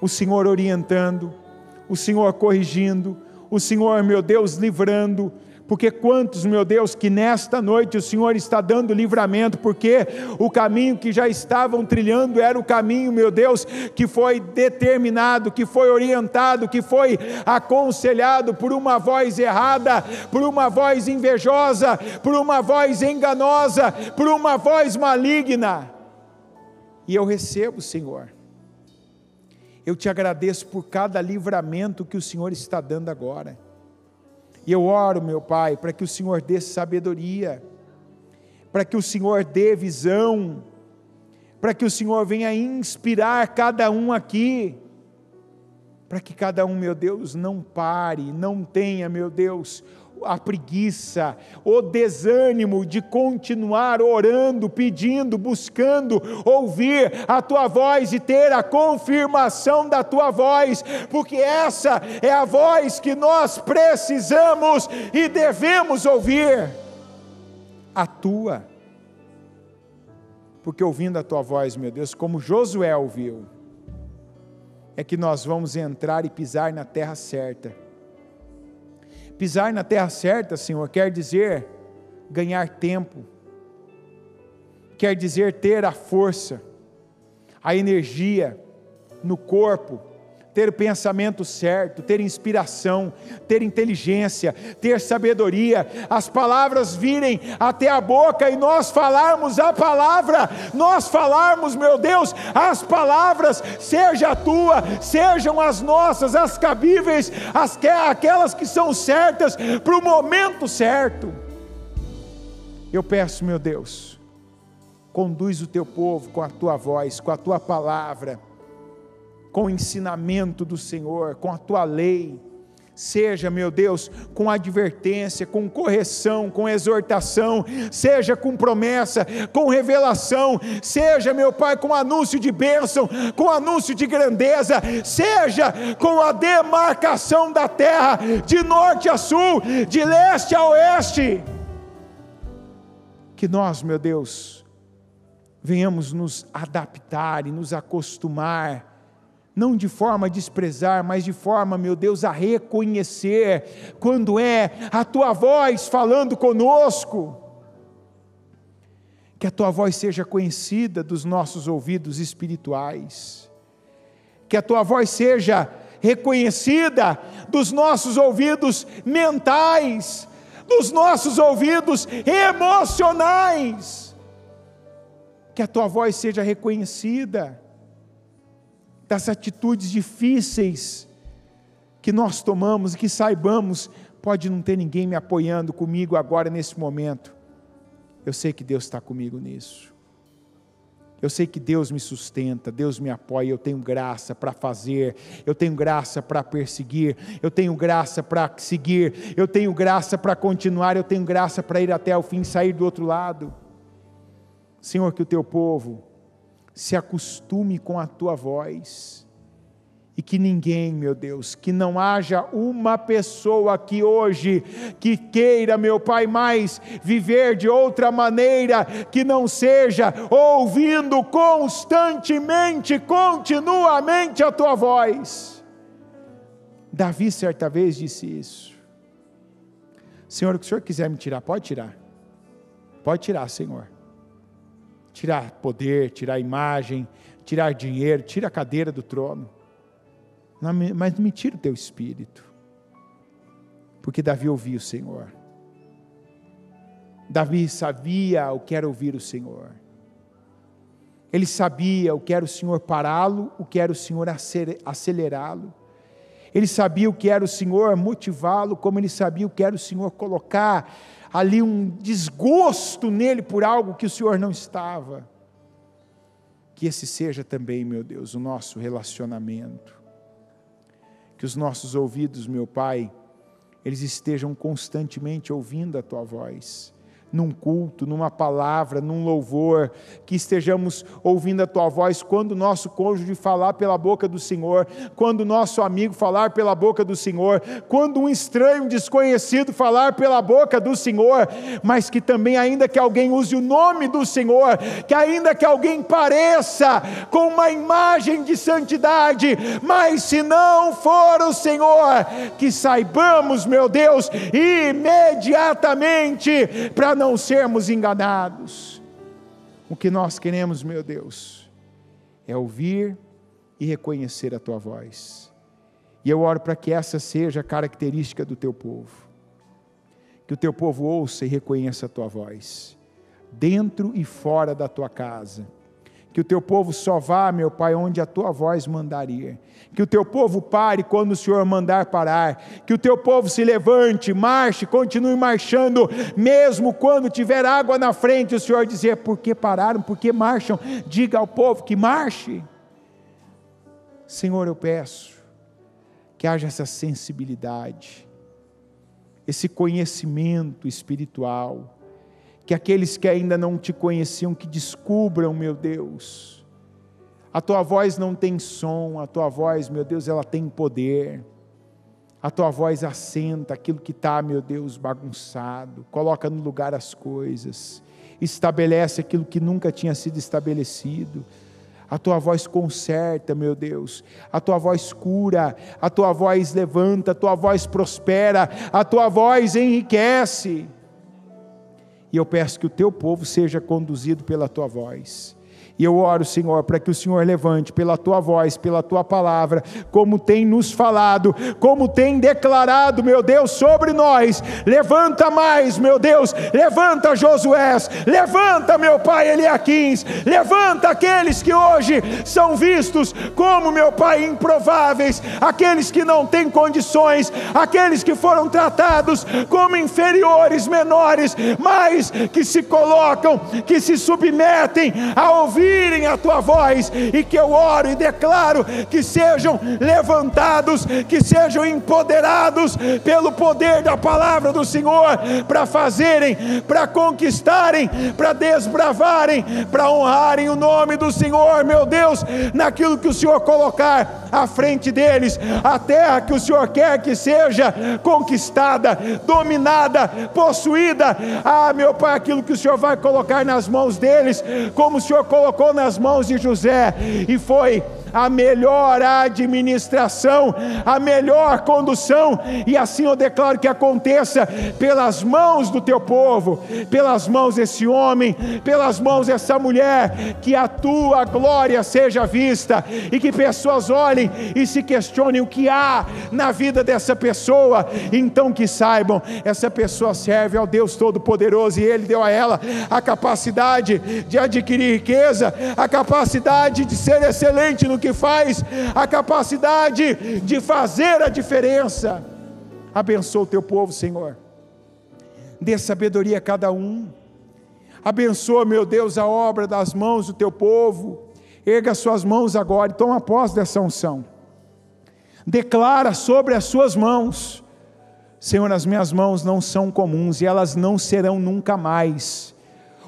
B: o Senhor orientando, o Senhor corrigindo, o Senhor, meu Deus, livrando, porque quantos, meu Deus, que nesta noite o Senhor está dando livramento, porque o caminho que já estavam trilhando era o caminho, meu Deus, que foi determinado, que foi orientado, que foi aconselhado por uma voz errada, por uma voz invejosa, por uma voz enganosa, por uma voz maligna. E eu recebo, Senhor. Eu te agradeço por cada livramento que o Senhor está dando agora. E eu oro, meu Pai, para que o Senhor dê sabedoria, para que o Senhor dê visão, para que o Senhor venha inspirar cada um aqui, para que cada um, meu Deus, não pare, não tenha, meu Deus, a preguiça, o desânimo de continuar orando, pedindo, buscando ouvir a tua voz e ter a confirmação da tua voz, porque essa é a voz que nós precisamos e devemos ouvir a tua. Porque ouvindo a tua voz, meu Deus, como Josué ouviu, é que nós vamos entrar e pisar na terra certa Pisar na terra certa, Senhor, quer dizer ganhar tempo, quer dizer ter a força, a energia no corpo, ter pensamento certo, ter inspiração, ter inteligência, ter sabedoria, as palavras virem até a boca e nós falarmos a palavra, nós falarmos, meu Deus, as palavras, seja a tua, sejam as nossas, as cabíveis, as que, aquelas que são certas para o momento certo. Eu peço, meu Deus, conduz o teu povo com a tua voz, com a tua palavra com o ensinamento do Senhor, com a tua lei. Seja, meu Deus, com advertência, com correção, com exortação, seja com promessa, com revelação, seja, meu Pai, com anúncio de bênção, com anúncio de grandeza, seja com a demarcação da terra, de norte a sul, de leste a oeste. Que nós, meu Deus, venhamos nos adaptar e nos acostumar não de forma a desprezar, mas de forma, meu Deus, a reconhecer quando é a tua voz falando conosco. Que a tua voz seja conhecida dos nossos ouvidos espirituais. Que a tua voz seja reconhecida dos nossos ouvidos mentais, dos nossos ouvidos emocionais. Que a tua voz seja reconhecida das atitudes difíceis que nós tomamos e que saibamos, pode não ter ninguém me apoiando comigo agora nesse momento. Eu sei que Deus está comigo nisso. Eu sei que Deus me sustenta, Deus me apoia, eu tenho graça para fazer, eu tenho graça para perseguir, eu tenho graça para seguir, eu tenho graça para continuar, eu tenho graça para ir até o fim, sair do outro lado. Senhor, que o teu povo se acostume com a tua voz. E que ninguém, meu Deus, que não haja uma pessoa aqui hoje que queira, meu Pai, mais viver de outra maneira que não seja ouvindo constantemente, continuamente a tua voz. Davi certa vez disse isso. Senhor, o que o Senhor quiser me tirar, pode tirar. Pode tirar, Senhor tirar poder, tirar imagem, tirar dinheiro, tira a cadeira do trono. mas não me tira o teu espírito. Porque Davi ouvia o Senhor. Davi sabia o que era ouvir o Senhor. Ele sabia o que era o Senhor pará-lo, o que era o Senhor acelerá-lo. Ele sabia o que era o Senhor motivá-lo, como ele sabia o que era o Senhor colocar ali um desgosto nele por algo que o Senhor não estava. Que esse seja também, meu Deus, o nosso relacionamento. Que os nossos ouvidos, meu Pai, eles estejam constantemente ouvindo a tua voz num culto, numa palavra, num louvor, que estejamos ouvindo a tua voz quando o nosso cônjuge falar pela boca do Senhor, quando o nosso amigo falar pela boca do Senhor, quando um estranho desconhecido falar pela boca do Senhor, mas que também, ainda que alguém use o nome do Senhor, que ainda que alguém pareça com uma imagem de santidade, mas se não for o Senhor, que saibamos, meu Deus, imediatamente, para não não sermos enganados. O que nós queremos, meu Deus, é ouvir e reconhecer a tua voz. E eu oro para que essa seja a característica do teu povo. Que o teu povo ouça e reconheça a tua voz, dentro e fora da tua casa, que o teu povo só vá, meu Pai, onde a tua voz mandaria. Que o teu povo pare quando o Senhor mandar parar. Que o teu povo se levante, marche, continue marchando, mesmo quando tiver água na frente, o Senhor dizer: por que pararam, por que marcham? Diga ao povo que marche. Senhor, eu peço que haja essa sensibilidade, esse conhecimento espiritual que aqueles que ainda não te conheciam que descubram, meu Deus. A tua voz não tem som, a tua voz, meu Deus, ela tem poder. A tua voz assenta aquilo que está, meu Deus, bagunçado, coloca no lugar as coisas, estabelece aquilo que nunca tinha sido estabelecido. A tua voz conserta, meu Deus. A tua voz cura, a tua voz levanta, a tua voz prospera, a tua voz enriquece e eu peço que o teu povo seja conduzido pela tua voz. E eu oro, Senhor, para que o Senhor levante pela tua voz, pela tua palavra, como tem nos falado, como tem declarado, meu Deus, sobre nós. Levanta mais, meu Deus, levanta Josué, levanta, meu Pai Eliaquins, levanta aqueles que hoje são vistos como, meu Pai, improváveis, aqueles que não têm condições, aqueles que foram tratados como inferiores, menores, mas que se colocam, que se submetem a ouvir ouvirem a tua voz e que eu oro e declaro que sejam levantados, que sejam empoderados pelo poder da palavra do Senhor para fazerem, para conquistarem, para desbravarem, para honrarem o nome do Senhor, meu Deus, naquilo que o Senhor colocar à frente deles, a terra que o Senhor quer que seja conquistada, dominada, possuída. Ah, meu Pai, aquilo que o Senhor vai colocar nas mãos deles, como o Senhor colocou colocou nas mãos de José e foi a melhor administração, a melhor condução, e assim eu declaro que aconteça pelas mãos do teu povo, pelas mãos desse homem, pelas mãos dessa mulher, que a tua glória seja vista e que pessoas olhem e se questionem o que há na vida dessa pessoa, então que saibam, essa pessoa serve ao Deus Todo-Poderoso e Ele deu a ela a capacidade de adquirir riqueza, a capacidade de ser excelente no que que faz, a capacidade de fazer a diferença. Abençoa o teu povo, Senhor. Dê sabedoria a cada um. Abençoa, meu Deus, a obra das mãos do teu povo. Erga suas mãos agora e toma posse dessa unção. Declara sobre as suas mãos: Senhor, as minhas mãos não são comuns e elas não serão nunca mais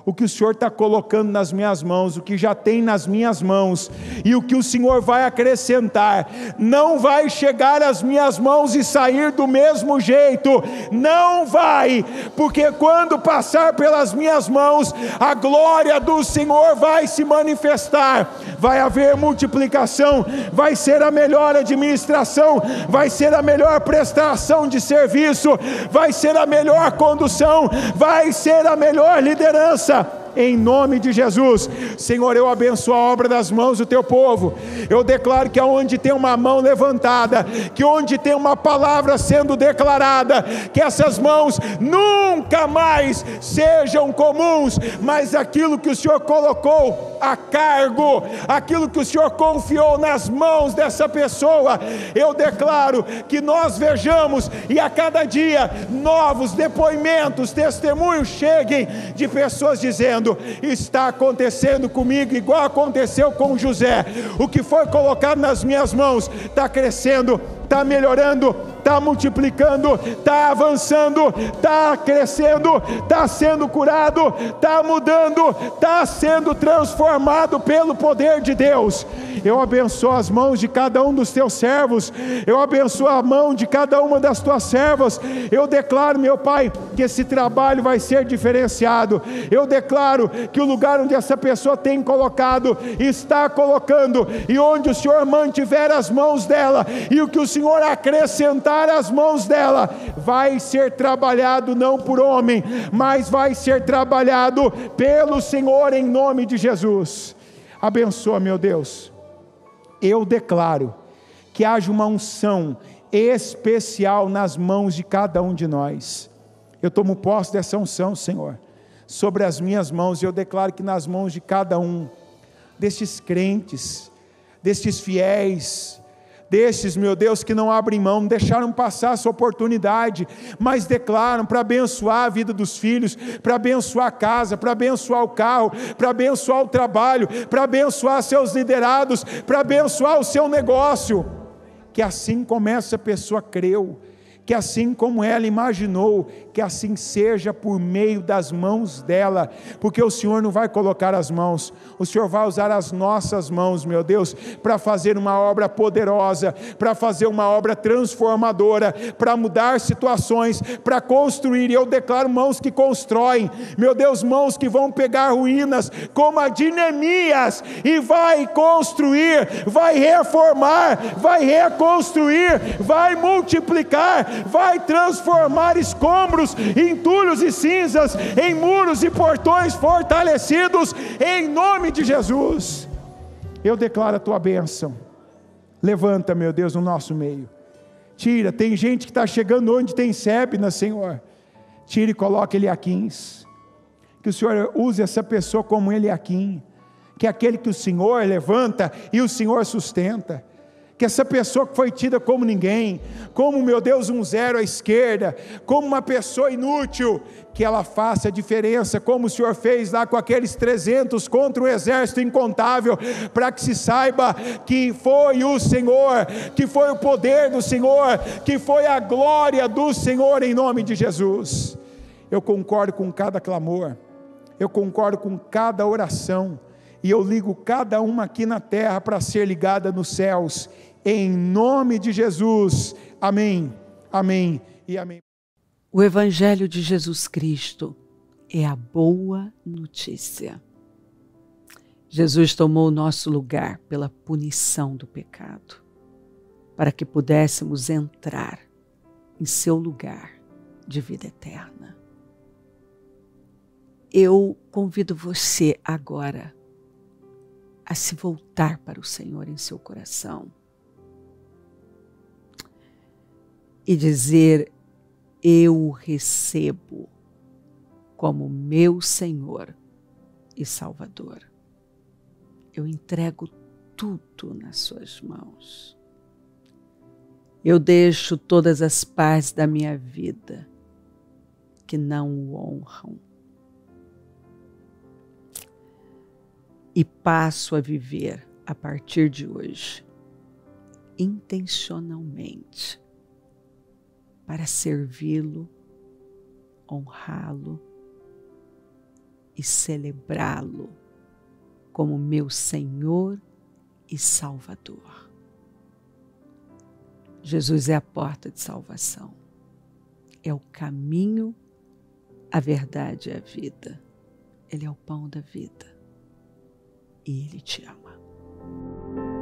B: o que o Senhor está colocando nas minhas mãos, o que já tem nas minhas mãos, e o que o Senhor vai acrescentar, não vai chegar às minhas mãos e sair do mesmo jeito, não vai, porque quando passar pelas minhas mãos, a glória do Senhor vai se manifestar, vai haver multiplicação, vai ser a melhor administração, vai ser a melhor prestação de serviço, vai ser a melhor condução, vai ser a melhor liderança em nome de Jesus. Senhor, eu abençoo a obra das mãos do teu povo. Eu declaro que onde tem uma mão levantada, que onde tem uma palavra sendo declarada, que essas mãos nunca mais sejam comuns, mas aquilo que o Senhor colocou a cargo, aquilo que o Senhor confiou nas mãos dessa pessoa, eu declaro que nós vejamos e a cada dia novos depoimentos, testemunhos cheguem de pessoas dizendo: acontecendo, está acontecendo comigo, igual aconteceu com José. O que foi colocado nas minhas mãos está crescendo, está melhorando, está multiplicando, está avançando, está crescendo, está sendo curado, está mudando, está sendo transformado pelo poder de Deus. Eu abençoo as mãos de cada um dos teus servos, eu abençoo a mão de cada uma das tuas servas. Eu declaro, meu Pai, que esse trabalho vai ser diferenciado. Eu declaro claro que o lugar onde essa pessoa tem colocado, está colocando, e onde o Senhor mantiver as mãos dela, e o que o Senhor acrescentar às mãos dela, vai ser trabalhado não por homem, mas vai ser trabalhado pelo Senhor em nome de Jesus. Abençoa, meu Deus. Eu declaro que haja uma unção especial nas mãos de cada um de nós. Eu tomo posse dessa unção, Senhor sobre as minhas mãos, e eu declaro que nas mãos de cada um destes crentes, destes fiéis, destes, meu Deus, que não abrem mão, deixaram passar essa oportunidade, mas declaram para abençoar a vida dos filhos, para abençoar a casa, para abençoar o carro, para abençoar o trabalho, para abençoar seus liderados, para abençoar o seu negócio. Que assim como essa pessoa creu, que assim como ela imaginou, que assim seja por meio das mãos dela, porque o Senhor não vai colocar as mãos, o Senhor vai usar as nossas mãos, meu Deus, para fazer uma obra poderosa, para fazer uma obra transformadora, para mudar situações, para construir. E eu declaro mãos que constroem, meu Deus, mãos que vão pegar ruínas, como a de Neemias, e vai construir, vai reformar, vai reconstruir, vai multiplicar, vai transformar escombros em entulhos e cinzas, em muros e portões fortalecidos, em nome de Jesus. Eu declaro a tua bênção. Levanta, meu Deus, no nosso meio. Tira, tem gente que está chegando onde tem sébina, Senhor. Tira e coloca Eliaquins. Que o Senhor use essa pessoa como Eliaquim. É que é aquele que o Senhor levanta e o Senhor sustenta que essa pessoa que foi tida como ninguém, como, meu Deus, um zero à esquerda, como uma pessoa inútil, que ela faça a diferença, como o Senhor fez lá com aqueles 300 contra o um exército incontável, para que se saiba que foi o Senhor, que foi o poder do Senhor, que foi a glória do Senhor em nome de Jesus. Eu concordo com cada clamor, eu concordo com cada oração, e eu ligo cada uma aqui na terra para ser ligada nos céus em nome de Jesus. Amém, amém e amém.
A: O Evangelho de Jesus Cristo é a boa notícia. Jesus tomou o nosso lugar pela punição do pecado, para que pudéssemos entrar em seu lugar de vida eterna. Eu convido você agora a se voltar para o Senhor em seu coração e dizer: Eu o recebo como meu Senhor e Salvador. Eu entrego tudo nas Suas mãos. Eu deixo todas as partes da minha vida que não o honram. E passo a viver a partir de hoje intencionalmente para servi-lo, honrá-lo e celebrá-lo como meu Senhor e Salvador. Jesus é a porta de salvação, é o caminho, a verdade e a vida. Ele é o pão da vida e Ele te ama.